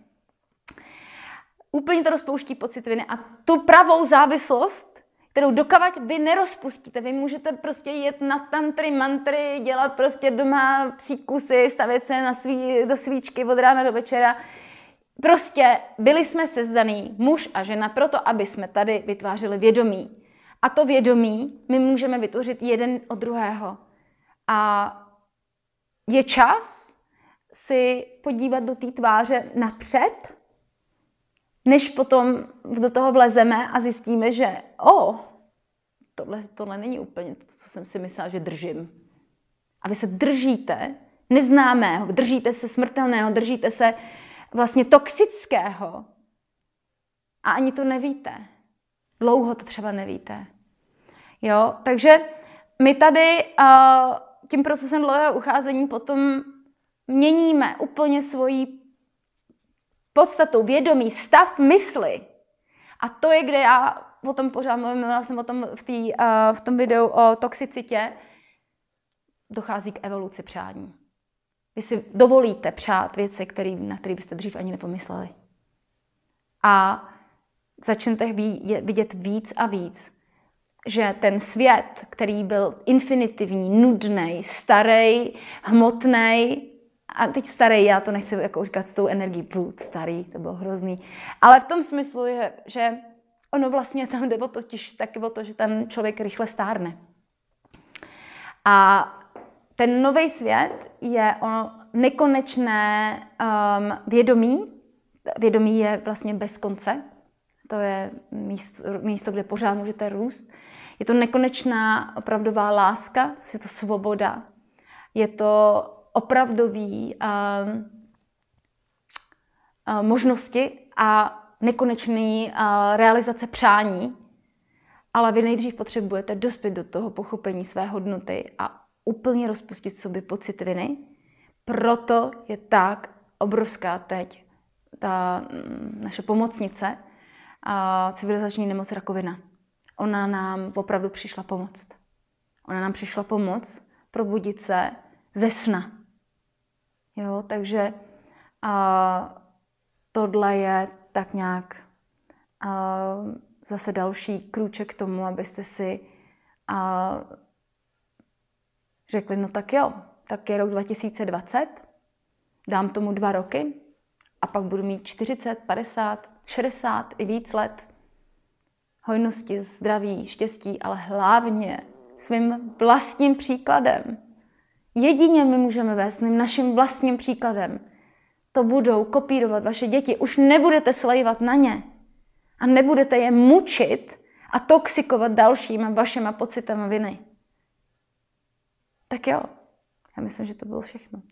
Úplně to rozpouští pocit viny. a tu pravou závislost kterou dokavať vy nerozpustíte. Vy můžete prostě jet na tantry, mantry, dělat prostě doma psí kusy, stavět se na svý, do svíčky od rána do večera. Prostě byli jsme sezdaný muž a žena proto, aby jsme tady vytvářeli vědomí. A to vědomí my můžeme vytvořit jeden od druhého. A je čas si podívat do té tváře napřed než potom do toho vlezeme a zjistíme, že o, tohle, tohle není úplně to, co jsem si myslela, že držím. A vy se držíte neznámého, držíte se smrtelného, držíte se vlastně toxického a ani to nevíte. Dlouho to třeba nevíte. Jo, takže my tady uh, tím procesem dlouhého ucházení potom měníme úplně svoji podstatou vědomí, stav mysli. A to je, kde já o tom pořád mluvím, mluvila jsem o tom v, tý, uh, v tom videu o toxicitě, dochází k evoluci přání. Vy si dovolíte přát věci, který, na které byste dřív ani nepomysleli. A začnete vidět víc a víc, že ten svět, který byl infinitivní, nudný, starý, hmotný, a teď starý, já to nechci jako říkat s tou energií, půd, starý, to bylo hrozný. Ale v tom smyslu, že, že ono vlastně tam jde o totiž taky o to, že ten člověk rychle stárne. A ten nový svět je ono nekonečné um, vědomí. Vědomí je vlastně bez konce. To je místo, místo, kde pořád můžete růst. Je to nekonečná opravdová láska, je to svoboda, je to opravdový eh, eh, možnosti a nekonečný eh, realizace přání, ale vy nejdřív potřebujete dospět do toho pochopení své hodnoty a úplně rozpustit sobě pocit viny. Proto je tak obrovská teď ta mm, naše pomocnice, a civilizační nemoc rakovina. Ona nám opravdu přišla pomoct. Ona nám přišla pomoct probudit se ze sna. Jo, takže a tohle je tak nějak a zase další krůček k tomu, abyste si a řekli, no tak jo, tak je rok 2020, dám tomu dva roky a pak budu mít 40, 50, 60 i víc let hojnosti, zdraví, štěstí, ale hlavně svým vlastním příkladem. Jedině my můžeme vést naším vlastním příkladem. To budou kopírovat vaše děti. Už nebudete slejvat na ně a nebudete je mučit a toxikovat dalšíma vašima pocitama viny. Tak jo, já myslím, že to bylo všechno.